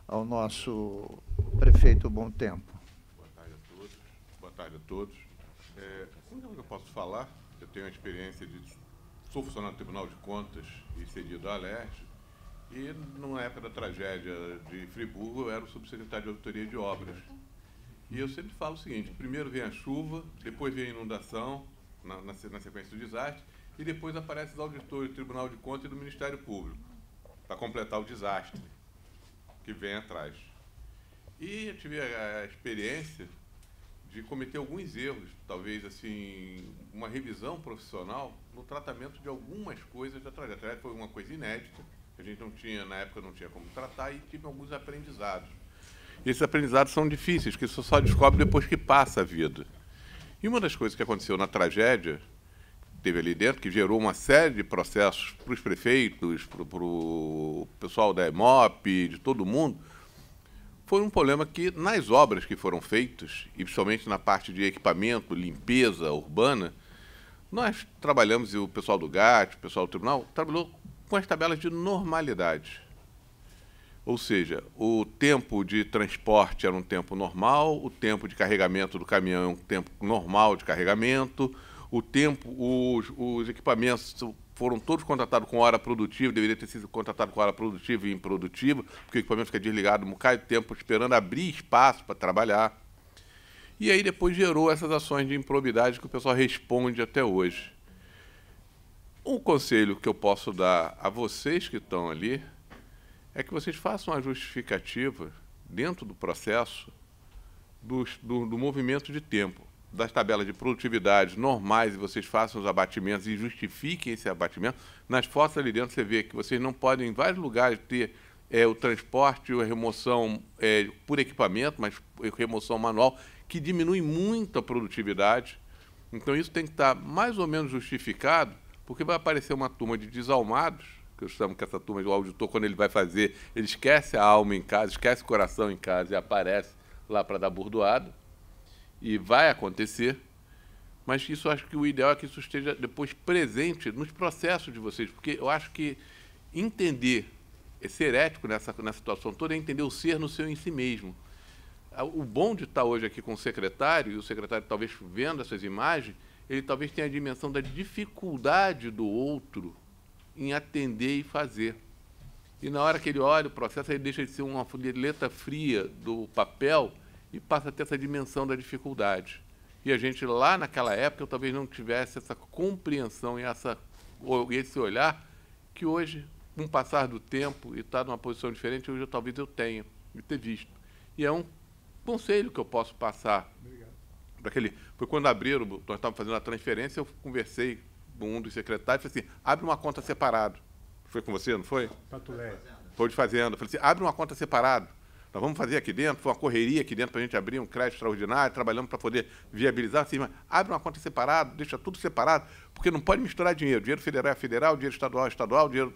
ao nosso prefeito Bom Tempo. Boa tarde a todos. Boa tarde a todos. É, a única coisa é que eu posso falar, eu tenho a experiência de sou funcionário do Tribunal de Contas e cedido da Alerj, e, numa época da tragédia de Friburgo, eu era o subsecretário de auditoria de obras. E eu sempre falo o seguinte: primeiro vem a chuva, depois vem a inundação, na, na, na sequência do desastre, e depois aparecem os auditores do Tribunal de Contas e do Ministério Público, para completar o desastre que vem atrás. E eu tive a, a experiência de cometer alguns erros, talvez assim, uma revisão profissional no tratamento de algumas coisas da tragédia. A tragédia foi uma coisa inédita a gente não tinha, na época, não tinha como tratar e tive alguns aprendizados. E esses aprendizados são difíceis, que você só descobre depois que passa a vida. E uma das coisas que aconteceu na tragédia, que teve ali dentro, que gerou uma série de processos para os prefeitos, para o pessoal da EMOP, de todo mundo, foi um problema que, nas obras que foram feitas, e principalmente na parte de equipamento, limpeza urbana, nós trabalhamos, e o pessoal do GAT, o pessoal do tribunal, trabalhou com as tabelas de normalidade. Ou seja, o tempo de transporte era um tempo normal, o tempo de carregamento do caminhão é um tempo normal de carregamento, o tempo, os, os equipamentos foram todos contratados com hora produtiva, deveria ter sido contratado com hora produtiva e improdutiva, porque o equipamento fica desligado um bocado de tempo esperando abrir espaço para trabalhar. E aí depois gerou essas ações de improbidade que o pessoal responde até hoje. Um conselho que eu posso dar a vocês que estão ali é que vocês façam a justificativa dentro do processo do, do, do movimento de tempo, das tabelas de produtividade normais, e vocês façam os abatimentos e justifiquem esse abatimento. Nas fotos ali dentro você vê que vocês não podem, em vários lugares, ter é, o transporte ou a remoção é, por equipamento, mas remoção manual, que diminui muito a produtividade. Então, isso tem que estar mais ou menos justificado porque vai aparecer uma turma de desalmados, que eu chamo que essa turma, o auditor, quando ele vai fazer, ele esquece a alma em casa, esquece o coração em casa e aparece lá para dar burdoado. E vai acontecer. Mas isso acho que o ideal é que isso esteja depois presente nos processos de vocês, porque eu acho que entender, é ser ético nessa, nessa situação toda é entender o ser no seu em si mesmo. O bom de estar hoje aqui com o secretário, e o secretário talvez vendo essas imagens, ele talvez tenha a dimensão da dificuldade do outro em atender e fazer. E na hora que ele olha o processo, ele deixa de ser uma letra fria do papel e passa a ter essa dimensão da dificuldade. E a gente, lá naquela época, talvez não tivesse essa compreensão e essa, esse olhar que hoje, com o passar do tempo e estar tá numa posição diferente, hoje talvez eu tenha, de ter visto. E é um conselho que eu posso passar. Obrigado daquele, foi quando abriram, nós estávamos fazendo a transferência, eu conversei com um dos secretários e falei assim, abre uma conta separado. Foi com você, não foi? Patulé. Foi de fazenda. falei assim, abre uma conta separado. Nós vamos fazer aqui dentro, foi uma correria aqui dentro para a gente abrir um crédito extraordinário, trabalhando para poder viabilizar, assim, mas abre uma conta separada, deixa tudo separado, porque não pode misturar dinheiro. Dinheiro federal é federal, dinheiro estadual é estadual, dinheiro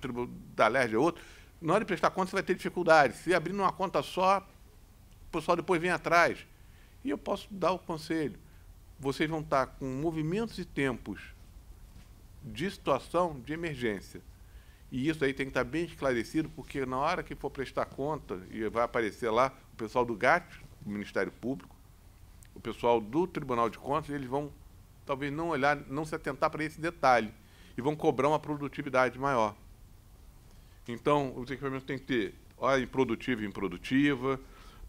da LERJ é outro. Na hora de prestar conta, você vai ter dificuldade. Se abrir numa conta só, o pessoal depois vem atrás. E eu posso dar o conselho. Vocês vão estar com movimentos e tempos de situação de emergência. E isso aí tem que estar bem esclarecido, porque na hora que for prestar conta, e vai aparecer lá o pessoal do GAT, do Ministério Público, o pessoal do Tribunal de Contas, eles vão talvez não olhar, não se atentar para esse detalhe e vão cobrar uma produtividade maior. Então, os equipamentos têm que ter hora improdutiva e improdutiva,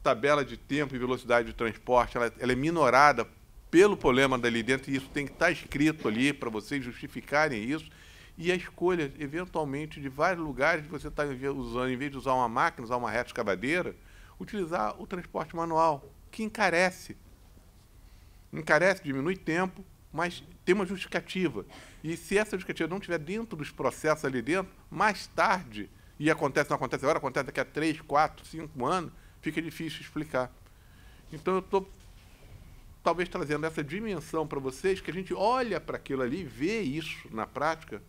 tabela de tempo e velocidade de transporte ela, ela é minorada pelo problema dali dentro, e isso tem que estar escrito ali para vocês justificarem isso. E a escolha, eventualmente, de vários lugares que você está usando, em vez de usar uma máquina, usar uma reta escavadeira, utilizar o transporte manual, que encarece. Encarece, diminui tempo, mas tem uma justificativa. E se essa justificativa não estiver dentro dos processos ali dentro, mais tarde, e acontece, não acontece agora, acontece daqui a 3, 4, 5 anos, fica difícil explicar. Então eu estou talvez trazendo essa dimensão para vocês, que a gente olha para aquilo ali, vê isso na prática,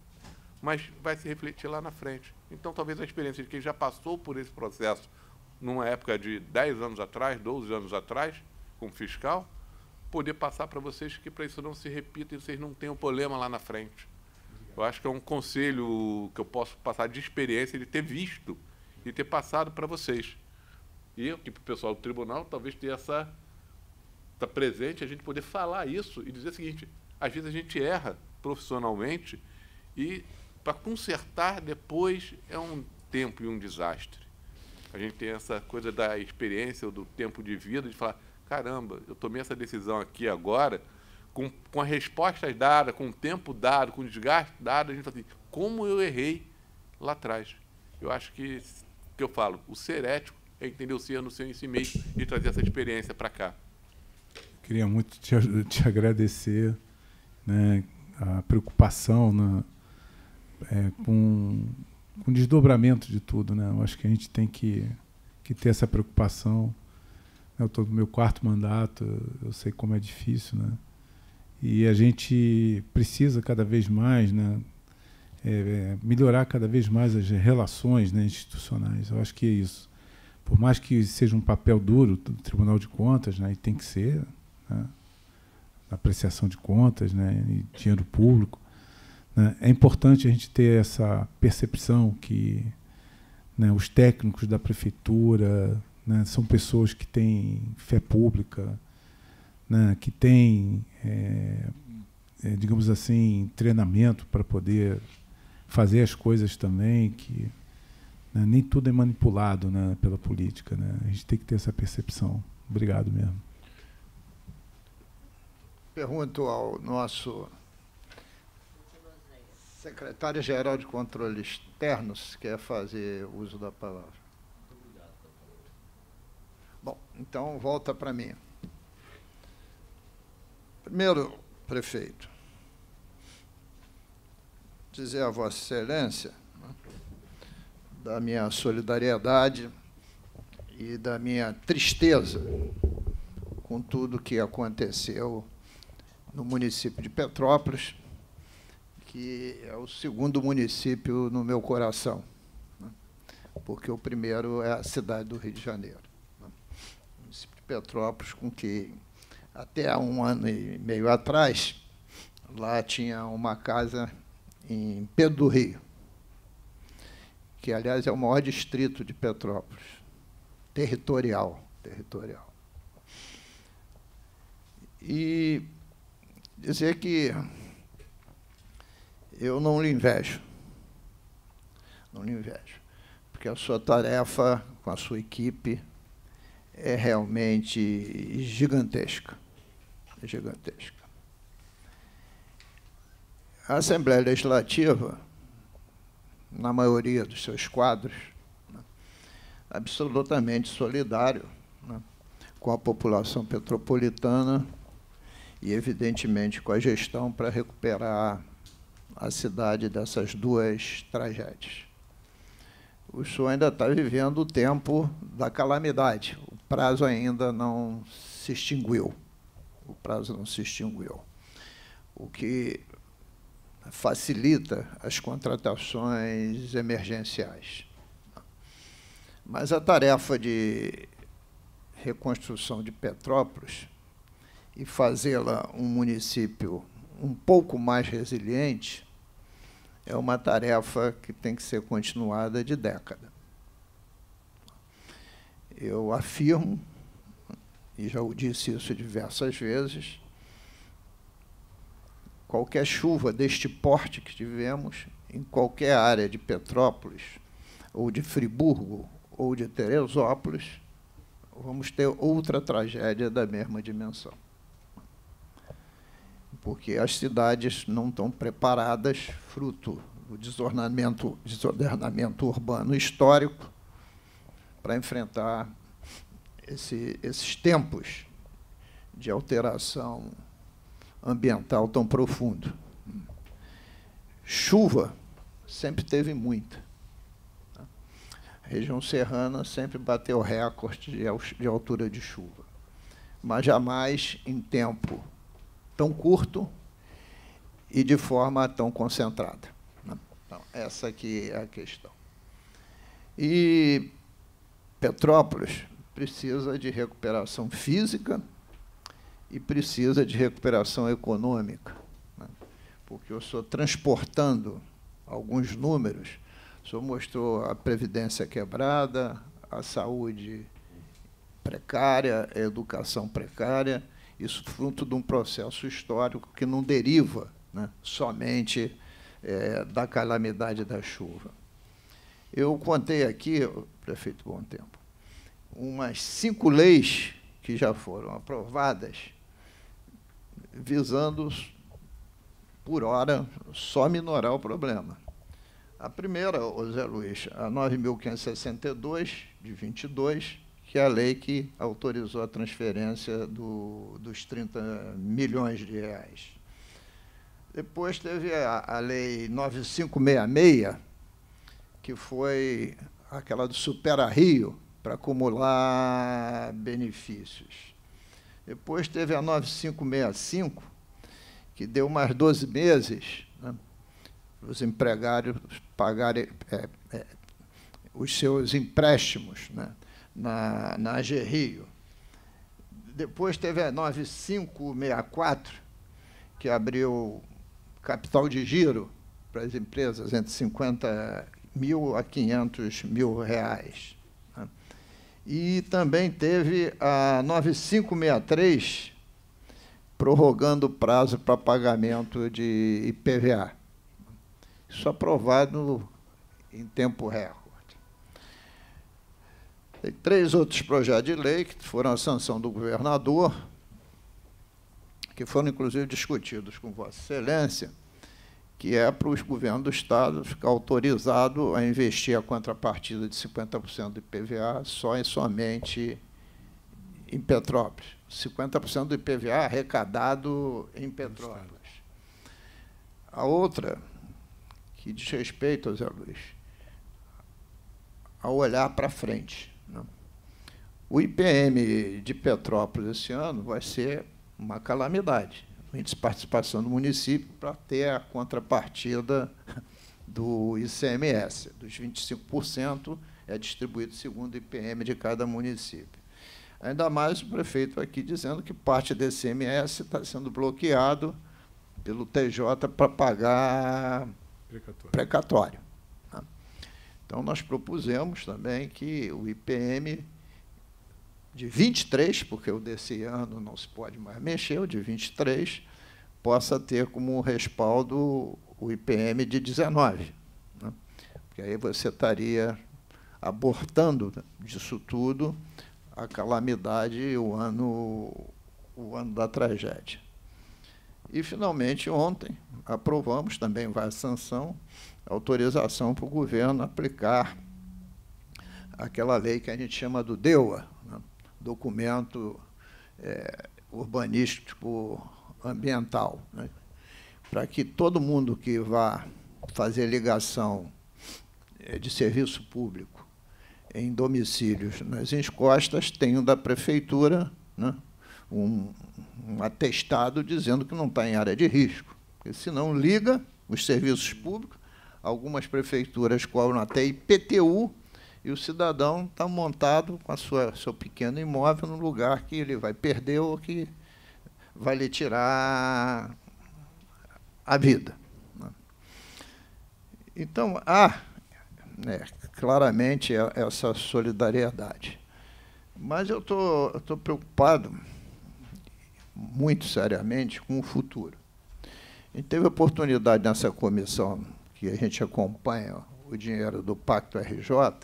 mas vai se refletir lá na frente. Então talvez a experiência de quem já passou por esse processo numa época de 10 anos atrás, 12 anos atrás, com fiscal, poder passar para vocês que para isso não se repita e vocês não tenham problema lá na frente. Eu acho que é um conselho que eu posso passar de experiência de ter visto e ter passado para vocês. E para o pessoal do tribunal talvez tenha essa. Está presente a gente poder falar isso e dizer o seguinte: às vezes a gente erra profissionalmente e para consertar depois é um tempo e um desastre. A gente tem essa coisa da experiência, ou do tempo de vida, de falar: caramba, eu tomei essa decisão aqui agora, com, com as respostas dadas, com o tempo dado, com o desgaste dado, a gente fala assim: como eu errei lá atrás? Eu acho que, que eu falo, o ser ético é entender o ser no seu em si mesmo e trazer essa experiência para cá. Queria muito te, te agradecer né, a preocupação na, né, é, com, com o desdobramento de tudo. Né? Eu acho que a gente tem que, que ter essa preocupação. Eu estou no meu quarto mandato, eu sei como é difícil, né? E a gente precisa cada vez mais, né? É, é, melhorar cada vez mais as relações né, institucionais. Eu acho que é isso por mais que seja um papel duro do Tribunal de Contas, né, e tem que ser, né, apreciação de contas né, e dinheiro público, né, é importante a gente ter essa percepção que né, os técnicos da prefeitura né, são pessoas que têm fé pública, né, que têm, é, é, digamos assim, treinamento para poder fazer as coisas também, que né? Nem tudo é manipulado né, pela política. Né? A gente tem que ter essa percepção. Obrigado mesmo. Pergunto ao nosso secretário-geral de Controle Externo, se quer é fazer uso da palavra. Bom, então volta para mim. Primeiro, prefeito, dizer a Vossa Excelência da minha solidariedade e da minha tristeza com tudo que aconteceu no município de Petrópolis, que é o segundo município no meu coração, né? porque o primeiro é a cidade do Rio de Janeiro. Né? O município de Petrópolis, com que até há um ano e meio atrás, lá tinha uma casa em Pedro do Rio, que, aliás, é o maior distrito de Petrópolis, territorial. territorial. E dizer que eu não lhe invejo. Não lhe invejo. Porque a sua tarefa com a sua equipe é realmente gigantesca. É gigantesca. A Assembleia Legislativa na maioria dos seus quadros, né? absolutamente solidário né? com a população petropolitana e, evidentemente, com a gestão para recuperar a cidade dessas duas tragédias. O Sul ainda está vivendo o tempo da calamidade. O prazo ainda não se extinguiu. O prazo não se extinguiu. O que facilita as contratações emergenciais. Mas a tarefa de reconstrução de Petrópolis e fazê-la um município um pouco mais resiliente é uma tarefa que tem que ser continuada de década. Eu afirmo, e já o disse isso diversas vezes, qualquer chuva deste porte que tivemos em qualquer área de Petrópolis, ou de Friburgo, ou de Teresópolis, vamos ter outra tragédia da mesma dimensão. Porque as cidades não estão preparadas, fruto do desordenamento urbano histórico, para enfrentar esse, esses tempos de alteração ambiental tão profundo. Chuva sempre teve muita. Tá? A região serrana sempre bateu recorde de altura de chuva, mas jamais em tempo tão curto e de forma tão concentrada. Né? Então, essa aqui é a questão. E Petrópolis precisa de recuperação física, e precisa de recuperação econômica. Né? Porque eu estou transportando alguns números. O senhor mostrou a previdência quebrada, a saúde precária, a educação precária, isso fruto de um processo histórico que não deriva né, somente é, da calamidade da chuva. Eu contei aqui, prefeito Bom Tempo, umas cinco leis que já foram aprovadas visando, por hora, só minorar o problema. A primeira, o Zé Luiz, a 9.562, de 22, que é a lei que autorizou a transferência do, dos 30 milhões de reais. Depois teve a, a lei 9566, que foi aquela do Supera Rio, para acumular benefícios. Depois teve a 9565, que deu mais 12 meses né, para os empregados pagarem é, é, os seus empréstimos né, na, na AG Rio. Depois teve a 9564, que abriu capital de giro para as empresas entre 50 mil a 500 mil reais. E também teve a 9563, prorrogando o prazo para pagamento de IPVA. Isso aprovado em tempo recorde. Tem três outros projetos de lei que foram a sanção do governador, que foram inclusive discutidos com Vossa Excelência que é para os governos do Estado ficar autorizado a investir a contrapartida de 50% do IPVA só e somente em Petrópolis. 50% do IPVA arrecadado em Petrópolis. A outra, que diz respeito, Zé Luiz, ao olhar para frente. Né? O IPM de Petrópolis esse ano vai ser uma calamidade índice de participação do município para ter a contrapartida do ICMS. Dos 25% é distribuído segundo o IPM de cada município. Ainda mais o prefeito aqui dizendo que parte do ICMS está sendo bloqueado pelo TJ para pagar precatório. precatório. Né? Então, nós propusemos também que o IPM de 23, porque o desse ano não se pode mais mexer, o de 23 possa ter como respaldo o IPM de 19. Né? Porque aí você estaria abortando disso tudo a calamidade o ano, o ano da tragédia. E, finalmente, ontem, aprovamos, também vai a sanção, autorização para o governo aplicar aquela lei que a gente chama do DEUA, documento é, urbanístico ambiental, né? para que todo mundo que vá fazer ligação é, de serviço público em domicílios nas encostas tenha da prefeitura né, um, um atestado dizendo que não está em área de risco. Porque se não liga os serviços públicos, algumas prefeituras cobram até IPTU e o cidadão está montado com a sua seu pequeno imóvel no lugar que ele vai perder ou que vai lhe tirar a vida. Né? Então, há né, claramente é, essa solidariedade. Mas eu tô, estou preocupado, muito seriamente, com o futuro. A gente teve a oportunidade nessa comissão que a gente acompanha o dinheiro do Pacto RJ,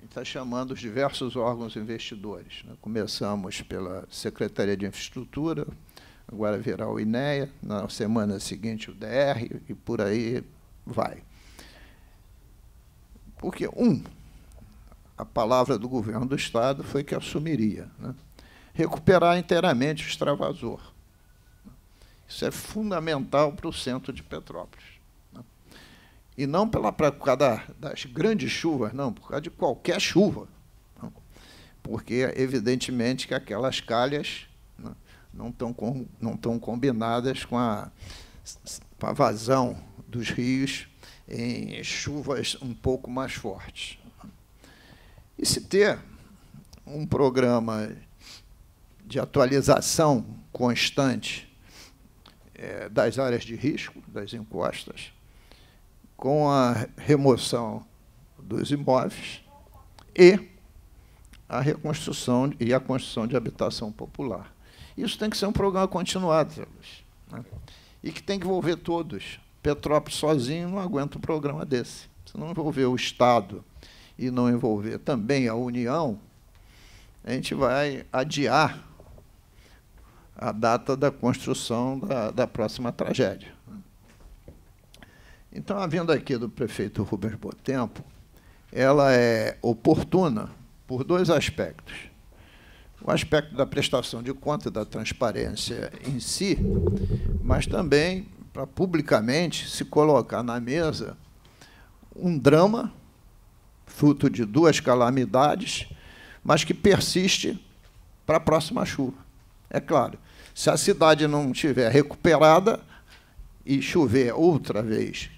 a gente está chamando os diversos órgãos investidores. Né? Começamos pela Secretaria de Infraestrutura, agora virá o INEA, na semana seguinte o DR, e por aí vai. Porque, um, a palavra do governo do Estado foi que assumiria. Né? Recuperar inteiramente o extravasor. Isso é fundamental para o centro de Petrópolis e não pela, por causa da, das grandes chuvas, não, por causa de qualquer chuva. Não. Porque, evidentemente, que aquelas calhas né, não, estão, não combinadas com a, com a vazão dos rios em chuvas um pouco mais fortes. E se ter um programa de atualização constante é, das áreas de risco, das encostas, com a remoção dos imóveis e a reconstrução e a construção de habitação popular. Isso tem que ser um programa continuado, né? e que tem que envolver todos. Petrópolis sozinho não aguenta um programa desse. Se não envolver o Estado e não envolver também a União, a gente vai adiar a data da construção da, da próxima tragédia. Né? Então, a vinda aqui do prefeito Rubens Botempo, ela é oportuna por dois aspectos. O aspecto da prestação de conta e da transparência em si, mas também para publicamente se colocar na mesa um drama fruto de duas calamidades, mas que persiste para a próxima chuva. É claro, se a cidade não estiver recuperada e chover outra vez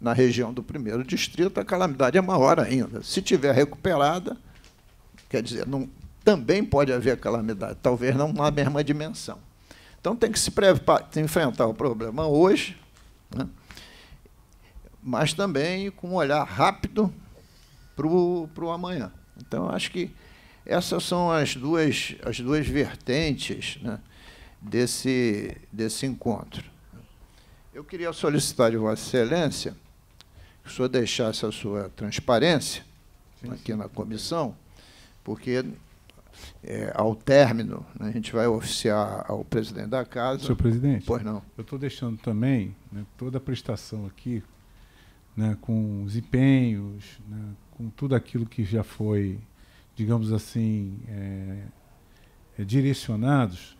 na região do primeiro distrito, a calamidade é maior ainda. Se tiver recuperada, quer dizer, não, também pode haver calamidade, talvez não na mesma dimensão. Então tem que se preparar, enfrentar o problema hoje, né? mas também com um olhar rápido para o amanhã. Então acho que essas são as duas, as duas vertentes né, desse, desse encontro. Eu queria solicitar de Vossa Excelência o senhor deixasse a sua transparência aqui na comissão, porque é, ao término, né, a gente vai oficiar ao presidente da casa. Senhor presidente, pois não. Eu estou deixando também né, toda a prestação aqui, né, com os empenhos, né, com tudo aquilo que já foi, digamos assim, é, é, direcionados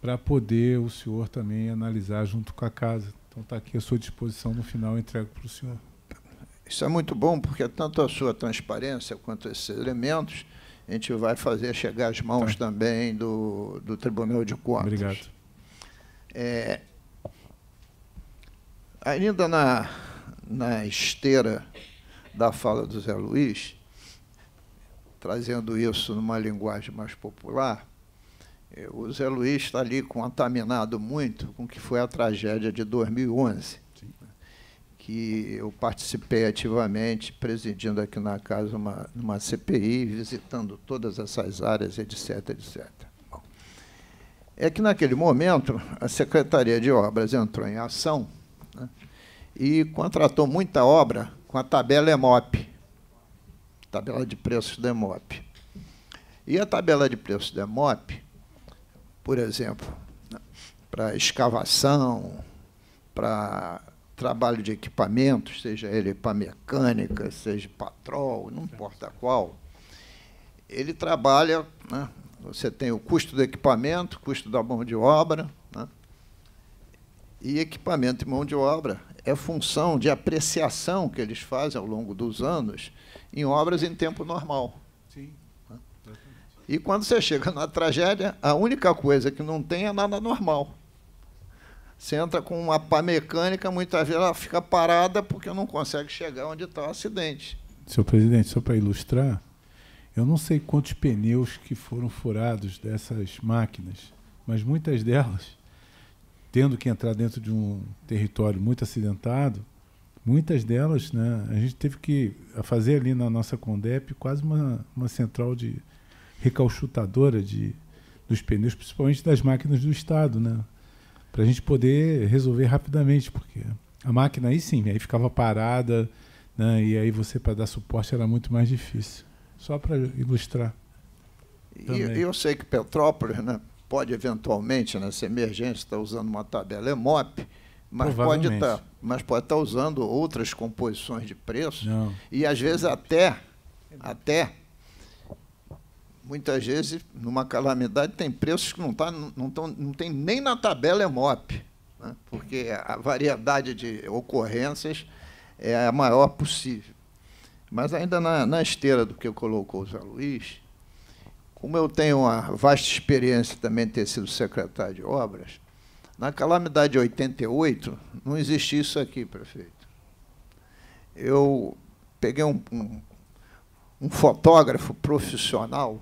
para poder o senhor também analisar junto com a casa. Então está aqui à sua disposição no final, entrego para o senhor. Isso é muito bom, porque tanto a sua transparência quanto esses elementos, a gente vai fazer chegar às mãos tá. também do, do Tribunal de Contas. Obrigado. É, ainda na, na esteira da fala do Zé Luiz, trazendo isso numa linguagem mais popular, é, o Zé Luiz está ali contaminado muito com o que foi a tragédia de 2011 que eu participei ativamente, presidindo aqui na casa uma, uma CPI, visitando todas essas áreas, etc. etc. Bom, é que, naquele momento, a Secretaria de Obras entrou em ação né, e contratou muita obra com a tabela EMOP, tabela de preços da EMOP. E a tabela de preços da EMOP, por exemplo, né, para escavação, para trabalho de equipamentos, seja ele para mecânica, seja patrol, não importa qual, ele trabalha, né? você tem o custo do equipamento, custo da mão de obra, né? e equipamento e mão de obra é função de apreciação que eles fazem ao longo dos anos em obras em tempo normal. Sim. Né. E quando você chega na tragédia, a única coisa que não tem é nada normal. Você entra com uma pá mecânica, muitas vezes ela fica parada porque não consegue chegar onde está o acidente. Senhor presidente, só para ilustrar, eu não sei quantos pneus que foram furados dessas máquinas, mas muitas delas, tendo que entrar dentro de um território muito acidentado, muitas delas, né, a gente teve que fazer ali na nossa Condep quase uma, uma central de recauchutadora de, dos pneus, principalmente das máquinas do Estado, né? para a gente poder resolver rapidamente, porque a máquina aí sim, aí ficava parada, né? e aí você para dar suporte era muito mais difícil. Só para ilustrar. E, eu sei que Petrópolis né, pode eventualmente, nessa né, emergência, estar tá usando uma tabela EMOP, é mas pode estar tá, mas pode estar tá usando outras composições de preço. Não. E às vezes até, até muitas vezes, numa calamidade, tem preços que não, tá, não, tão, não tem nem na tabela EMOP, né? porque a variedade de ocorrências é a maior possível. Mas ainda na, na esteira do que colocou o Zé Luiz, como eu tenho uma vasta experiência também de ter sido secretário de obras, na calamidade de 88 não existia isso aqui, prefeito. Eu peguei um, um, um fotógrafo profissional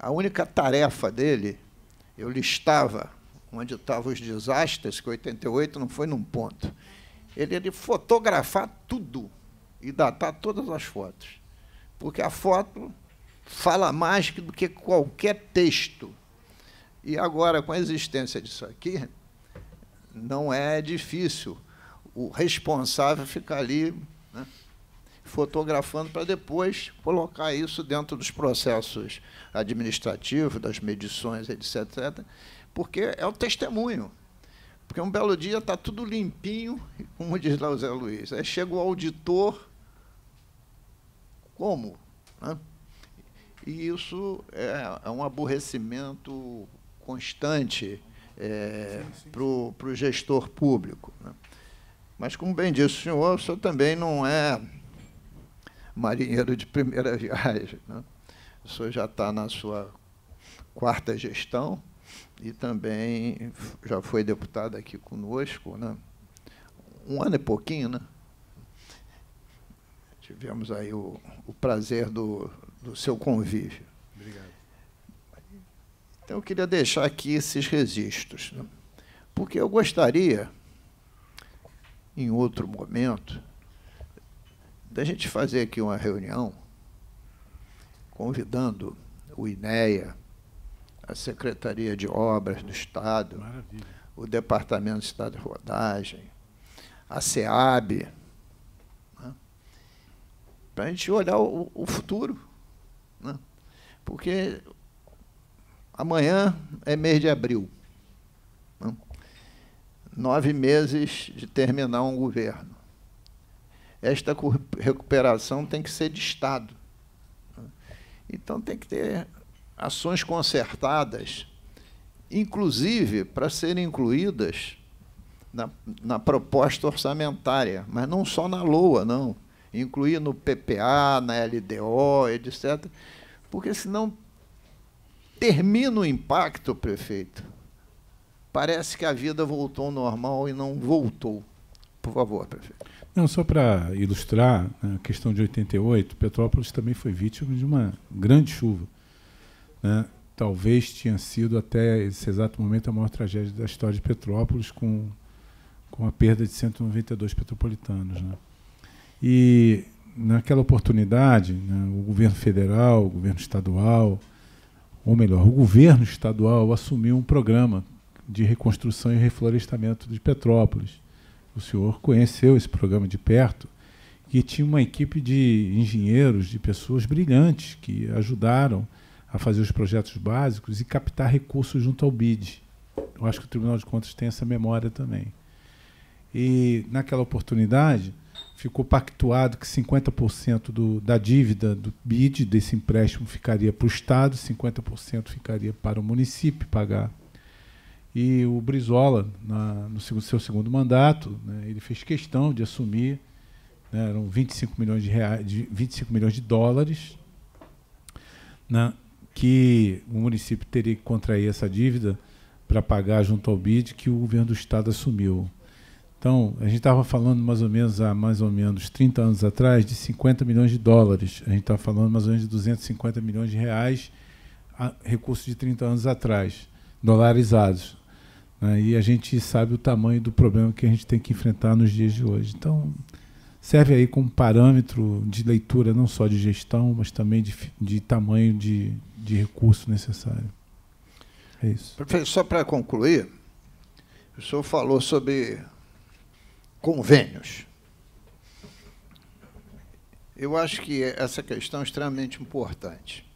a única tarefa dele, eu listava onde estavam os desastres, que 88 não foi num ponto. Ele, ia fotografar tudo e datar todas as fotos. Porque a foto fala mais do que qualquer texto. E agora, com a existência disso aqui, não é difícil o responsável ficar ali. Né? fotografando para depois colocar isso dentro dos processos administrativos, das medições, etc. etc porque é o testemunho. Porque um belo dia está tudo limpinho, como diz lá o Zé Luiz. Aí chega o auditor, como? Né? E isso é, é um aborrecimento constante é, para o gestor público. Né? Mas, como bem disse o senhor, o senhor também não é marinheiro de primeira *laughs* viagem. Né? O senhor já está na sua quarta gestão e também já foi deputado aqui conosco, né? um ano e pouquinho, né? Tivemos aí o, o prazer do, do seu convívio. Obrigado. Então, eu queria deixar aqui esses registros, né? porque eu gostaria, em outro momento, da gente fazer aqui uma reunião convidando o INEA, a Secretaria de Obras do Estado, Maravilha. o Departamento de Estado de Rodagem, a SEAB, né? para a gente olhar o, o futuro. Né? Porque amanhã é mês de abril. Né? Nove meses de terminar um governo esta recuperação tem que ser de Estado. Então, tem que ter ações concertadas, inclusive para serem incluídas na, na, proposta orçamentária, mas não só na LOA, não. Incluir no PPA, na LDO, etc. Porque senão termina o impacto, prefeito. Parece que a vida voltou ao normal e não voltou. Por favor, prefeito. Não, só para ilustrar né, a questão de 88, Petrópolis também foi vítima de uma grande chuva. Né? Talvez tenha sido até esse exato momento a maior tragédia da história de Petrópolis, com, com a perda de 192 petropolitanos. Né? E naquela oportunidade, né, o governo federal, o governo estadual, ou melhor, o governo estadual assumiu um programa de reconstrução e reflorestamento de Petrópolis o senhor conheceu esse programa de perto, que tinha uma equipe de engenheiros, de pessoas brilhantes que ajudaram a fazer os projetos básicos e captar recursos junto ao BID. Eu acho que o Tribunal de Contas tem essa memória também. E naquela oportunidade ficou pactuado que 50% do, da dívida do BID desse empréstimo ficaria para o Estado, 50% ficaria para o município pagar e o Brizola, na, no seu segundo mandato, né, ele fez questão de assumir, né, eram 25 milhões de, reais, de 25 milhões de dólares, né, que o município teria que contrair essa dívida para pagar junto ao BID que o governo do estado assumiu. Então, a gente estava falando mais ou menos há mais ou menos 30 anos atrás de 50 milhões de dólares. A gente estava tá falando mais ou menos de 250 milhões de reais, recursos de 30 anos atrás, dolarizados. Né? E a gente sabe o tamanho do problema que a gente tem que enfrentar nos dias de hoje. Então, serve aí como parâmetro de leitura, não só de gestão, mas também de, de tamanho de, de recurso necessário. É isso. Prefeito, só para concluir, o senhor falou sobre convênios. Eu acho que essa questão é extremamente importante.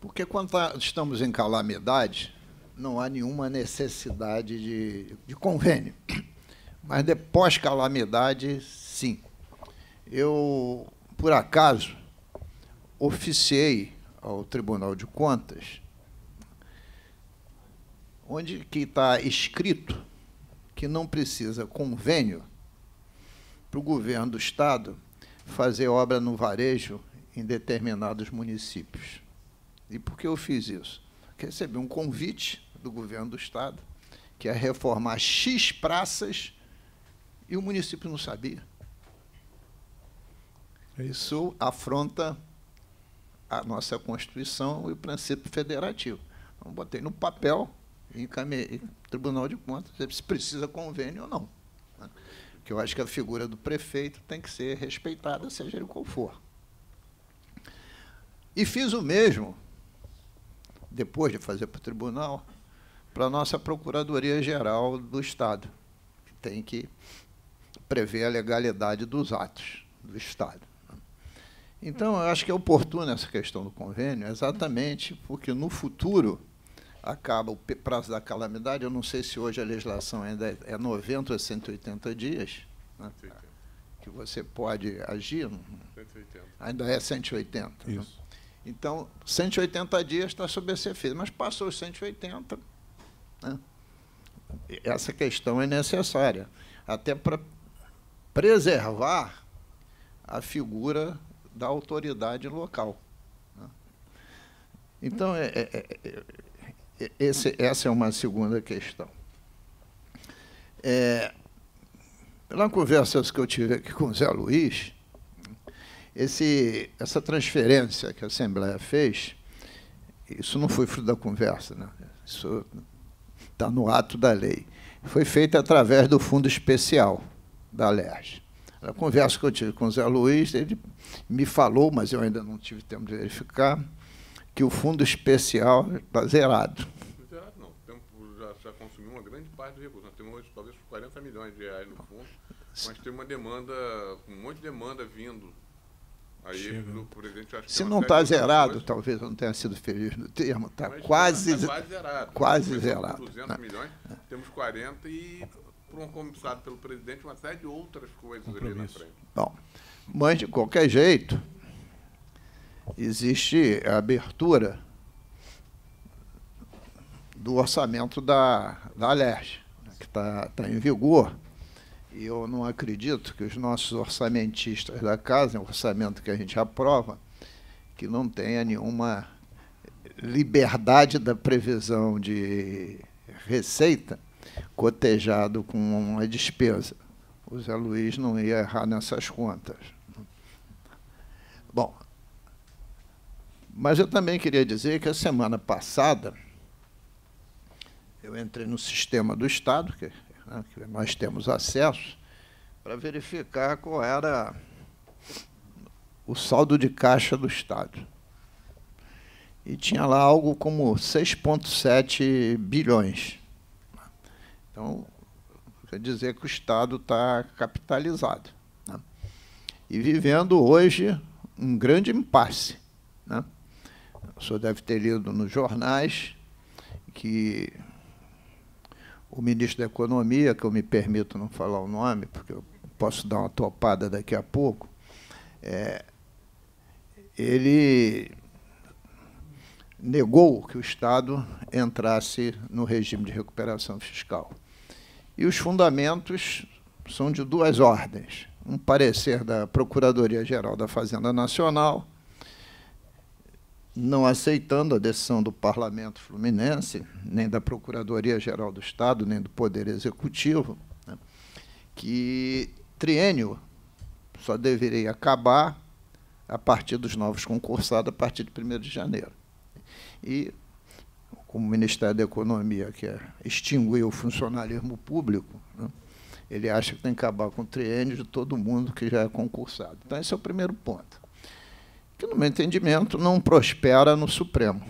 Porque quando tá, estamos em calamidade, não há nenhuma necessidade de, de convênio. Mas depois calamidade, sim. Eu, por acaso, oficiei ao Tribunal de Contas, onde que está escrito que não precisa convênio para o governo do Estado fazer obra no varejo em determinados municípios. E por que eu fiz isso? Porque recebi um convite do governo do Estado, que é reformar X praças, e o município não sabia. É isso afronta a nossa Constituição e o princípio federativo. Então, botei no papel e encaminhei Tribunal de Contas se precisa convênio ou não. Né? Porque eu acho que a figura do prefeito tem que ser respeitada, seja ele qual for. E fiz o mesmo, depois de fazer para o tribunal, para a nossa Procuradoria Geral do Estado, que tem que prever a legalidade dos atos do Estado. Né? Então, eu acho que é oportuna essa questão do convênio, exatamente porque no futuro acaba o prazo da calamidade. Eu não sei se hoje a legislação ainda é 90 é ou 180 dias. Né? Que você pode agir. 180. Ainda é 180. Né? Isso. Né? Então, 180 dias está sob esse efeito. Mas passou os 180, né? Essa questão é necessária, até para preservar a figura da autoridade local. Né? Então, é, é, é, esse, essa é uma segunda questão. É, pela conversas que eu tive aqui com o Zé Luiz, esse, essa transferência que a Assembleia fez, isso não foi fruto da conversa, né? isso está no ato da lei. Foi feita através do fundo especial da LERJ. A conversa que eu tive com o Zé Luiz, ele me falou, mas eu ainda não tive tempo de verificar, que o fundo especial está zerado. Zerado não, já, já consumiu uma grande parte do recurso. Nós temos hoje, talvez 40 milhões de reais no fundo, mas tem uma demanda, um monte de demanda vindo Aí o né? presidente Se não está zerado, coisa. talvez eu não tenha sido feliz no termo, está tá, quase, tá quase zerado. Quase zerado. 200 né? milhões, é. temos 40 e um comissário pelo presidente uma série de outras coisas ali na frente. Bom, mas de qualquer jeito, existe a abertura do orçamento da, da Alerj, né, que está tá em vigor e eu não acredito que os nossos orçamentistas da casa, o orçamento que a gente aprova, que não tenha nenhuma liberdade da previsão de receita cotejado com uma despesa. O Zé Luiz não ia errar nessas contas. Bom, mas eu também queria dizer que a semana passada eu entrei no sistema do Estado, que né, que nós temos acesso, para verificar qual era o saldo de caixa do Estado. E tinha lá algo como 6,7 bilhões. Né. Então, quer dizer que o Estado está capitalizado. Né? E vivendo hoje um grande impasse. Né? O senhor deve ter lido nos jornais que o ministro da Economia, que eu me permito não falar o nome, porque eu posso dar uma topada daqui a pouco, é, ele negou que o Estado entrasse no regime de recuperação fiscal. E os fundamentos são de duas ordens. Um parecer da Procuradoria-Geral da Fazenda Nacional, não aceitando a decisão do Parlamento Fluminense, nem da Procuradoria-Geral do Estado, nem do Poder Executivo, né, que triênio só deveria acabar a partir dos novos concursados, a partir de 1 de janeiro. E, como o Ministério da Economia quer é, extinguir o funcionalismo público, né, ele acha que tem que acabar com o triênio de todo mundo que já é concursado. Então, esse é o primeiro ponto que, no meu entendimento, não prospera no Supremo.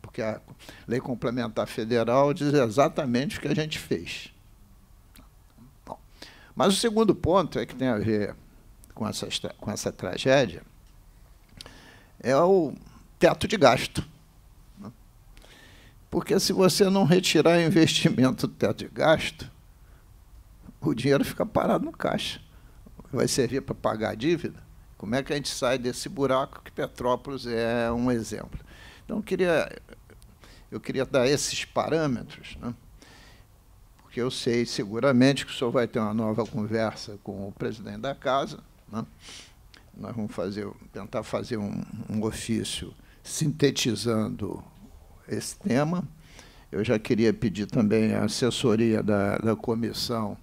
Porque a lei complementar federal diz exatamente o que a gente fez. Bom, mas o segundo ponto é que tem a ver com essa, com essa tragédia, é o teto de gasto. Porque se você não retirar investimento do teto de gasto, o dinheiro fica parado no caixa. Vai servir para pagar a dívida? Como é que a gente sai desse buraco que Petrópolis é um exemplo? Então, eu queria, eu queria dar esses parâmetros, né? porque eu sei seguramente que o senhor vai ter uma nova conversa com o presidente da casa. Né? Nós vamos fazer, tentar fazer um, um ofício sintetizando esse tema. Eu já queria pedir também a assessoria da, da comissão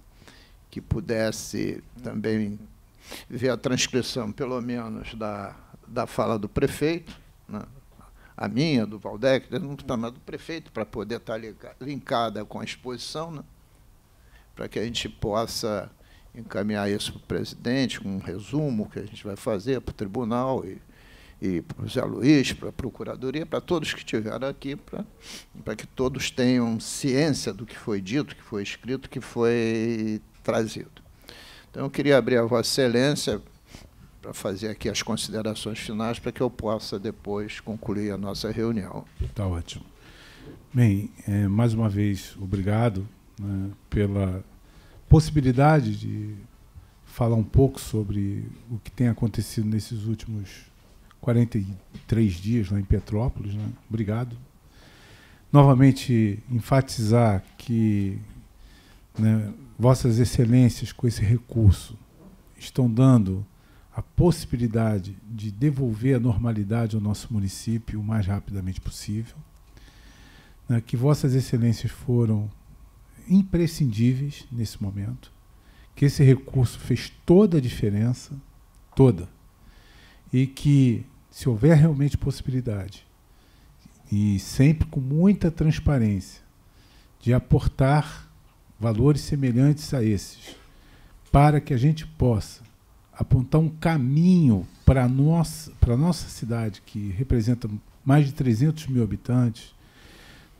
que pudesse também ver a transcrição, pelo menos, da, da fala do prefeito, né? a minha, do Valdec, né? não está mais do prefeito, para poder estar tá linkada com a exposição, né? para que a gente possa encaminhar isso para o presidente, com um resumo que a gente vai fazer para o tribunal e, e para o Zé Luiz, para a Procuradoria, para todos que estiveram aqui, para, para que todos tenham ciência do que foi dito, que foi escrito, que foi trazido. Então, eu queria abrir a Vossa Excelência para fazer aqui as considerações finais, para que eu possa depois concluir a nossa reunião. Está ótimo. Bem, é, mais uma vez, obrigado né, pela possibilidade de falar um pouco sobre o que tem acontecido nesses últimos 43 dias lá em Petrópolis. Né? Obrigado. Novamente, enfatizar que né, Vossas Excelências, com esse recurso, estão dando a possibilidade de devolver a normalidade ao nosso município o mais rapidamente possível. Né, que Vossas Excelências foram imprescindíveis nesse momento, que esse recurso fez toda a diferença, toda, e que, se houver realmente possibilidade, e sempre com muita transparência, de aportar valores semelhantes a esses, para que a gente possa apontar um caminho para a nossa, para nossa cidade, que representa mais de 300 mil habitantes,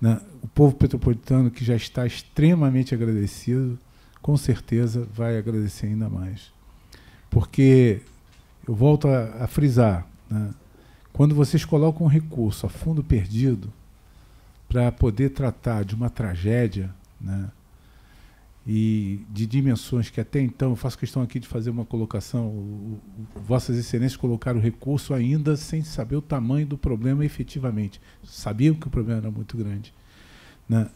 né? o povo petropolitano, que já está extremamente agradecido, com certeza vai agradecer ainda mais. Porque, eu volto a, a frisar, né? quando vocês colocam um recurso a fundo perdido para poder tratar de uma tragédia, né? e de dimensões que até então, eu faço questão aqui de fazer uma colocação, o, o, Vossas Excelências colocaram o recurso ainda sem saber o tamanho do problema efetivamente. Sabiam que o problema era muito grande. Né?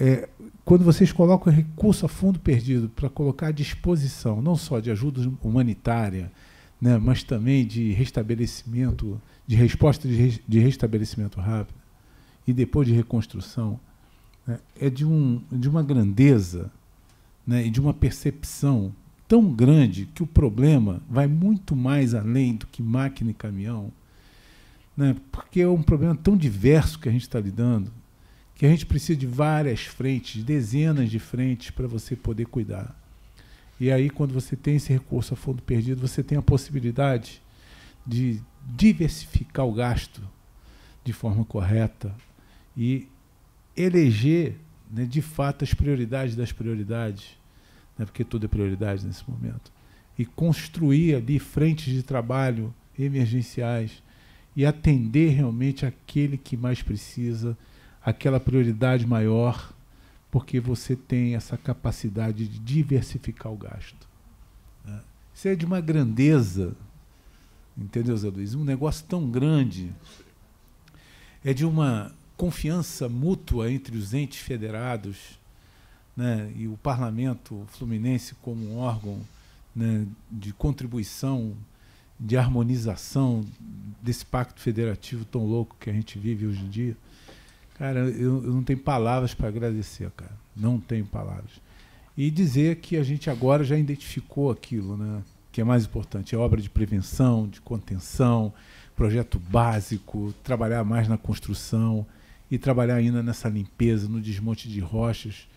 É, quando vocês colocam recurso a fundo perdido para colocar à disposição, não só de ajuda humanitária, né, mas também de restabelecimento, de resposta de, de restabelecimento rápido, e depois de reconstrução, né, é de, um, de uma grandeza né, e de uma percepção tão grande que o problema vai muito mais além do que máquina e caminhão, né, porque é um problema tão diverso que a gente está lidando, que a gente precisa de várias frentes, dezenas de frentes para você poder cuidar. E aí, quando você tem esse recurso a fundo perdido, você tem a possibilidade de diversificar o gasto de forma correta e eleger né, de fato as prioridades das prioridades né, porque tudo é prioridade nesse momento, e construir ali frentes de trabalho emergenciais e atender realmente aquele que mais precisa, aquela prioridade maior, porque você tem essa capacidade de diversificar o gasto. Né? Isso é de uma grandeza, entendeu, Zé Luiz? Um negócio tão grande, é de uma confiança mútua entre os entes federados né, e o parlamento fluminense como um órgão né, de contribuição, de harmonização desse pacto federativo tão louco que a gente vive hoje em dia. Cara, eu, eu não tenho palavras para agradecer, cara. Não tenho palavras. E dizer que a gente agora já identificou aquilo, né? Que é mais importante, é obra de prevenção, de contenção, projeto básico, trabalhar mais na construção e trabalhar ainda nessa limpeza, no desmonte de rochas,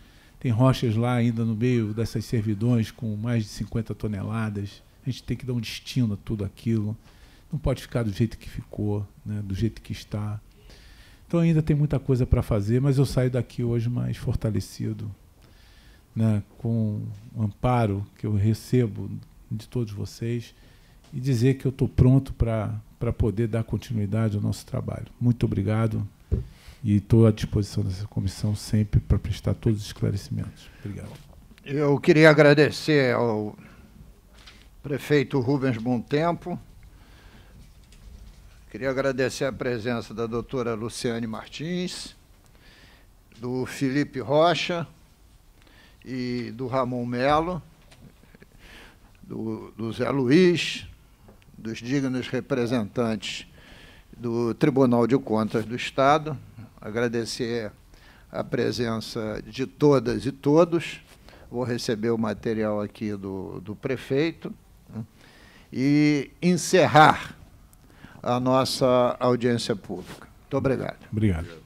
tem rochas lá ainda no meio dessas servidões com mais de 50 toneladas. A gente tem que dar um destino a tudo aquilo. Não pode ficar do jeito que ficou, né? do jeito que está. Então ainda tem muita coisa para fazer, mas eu saio daqui hoje mais fortalecido, né? com o amparo que eu recebo de todos vocês e dizer que eu estou pronto para poder dar continuidade ao nosso trabalho. Muito obrigado. E estou à disposição dessa comissão sempre para prestar todos os esclarecimentos. Obrigado. Eu queria agradecer ao prefeito Rubens Tempo. Queria agradecer a presença da doutora Luciane Martins, do Felipe Rocha e do Ramon Melo, do, do Zé Luiz, dos dignos representantes do Tribunal de Contas do Estado, agradecer a presença de todas e todos. Vou receber o material aqui do, do prefeito né, e encerrar a nossa audiência pública. Muito obrigado. Obrigado.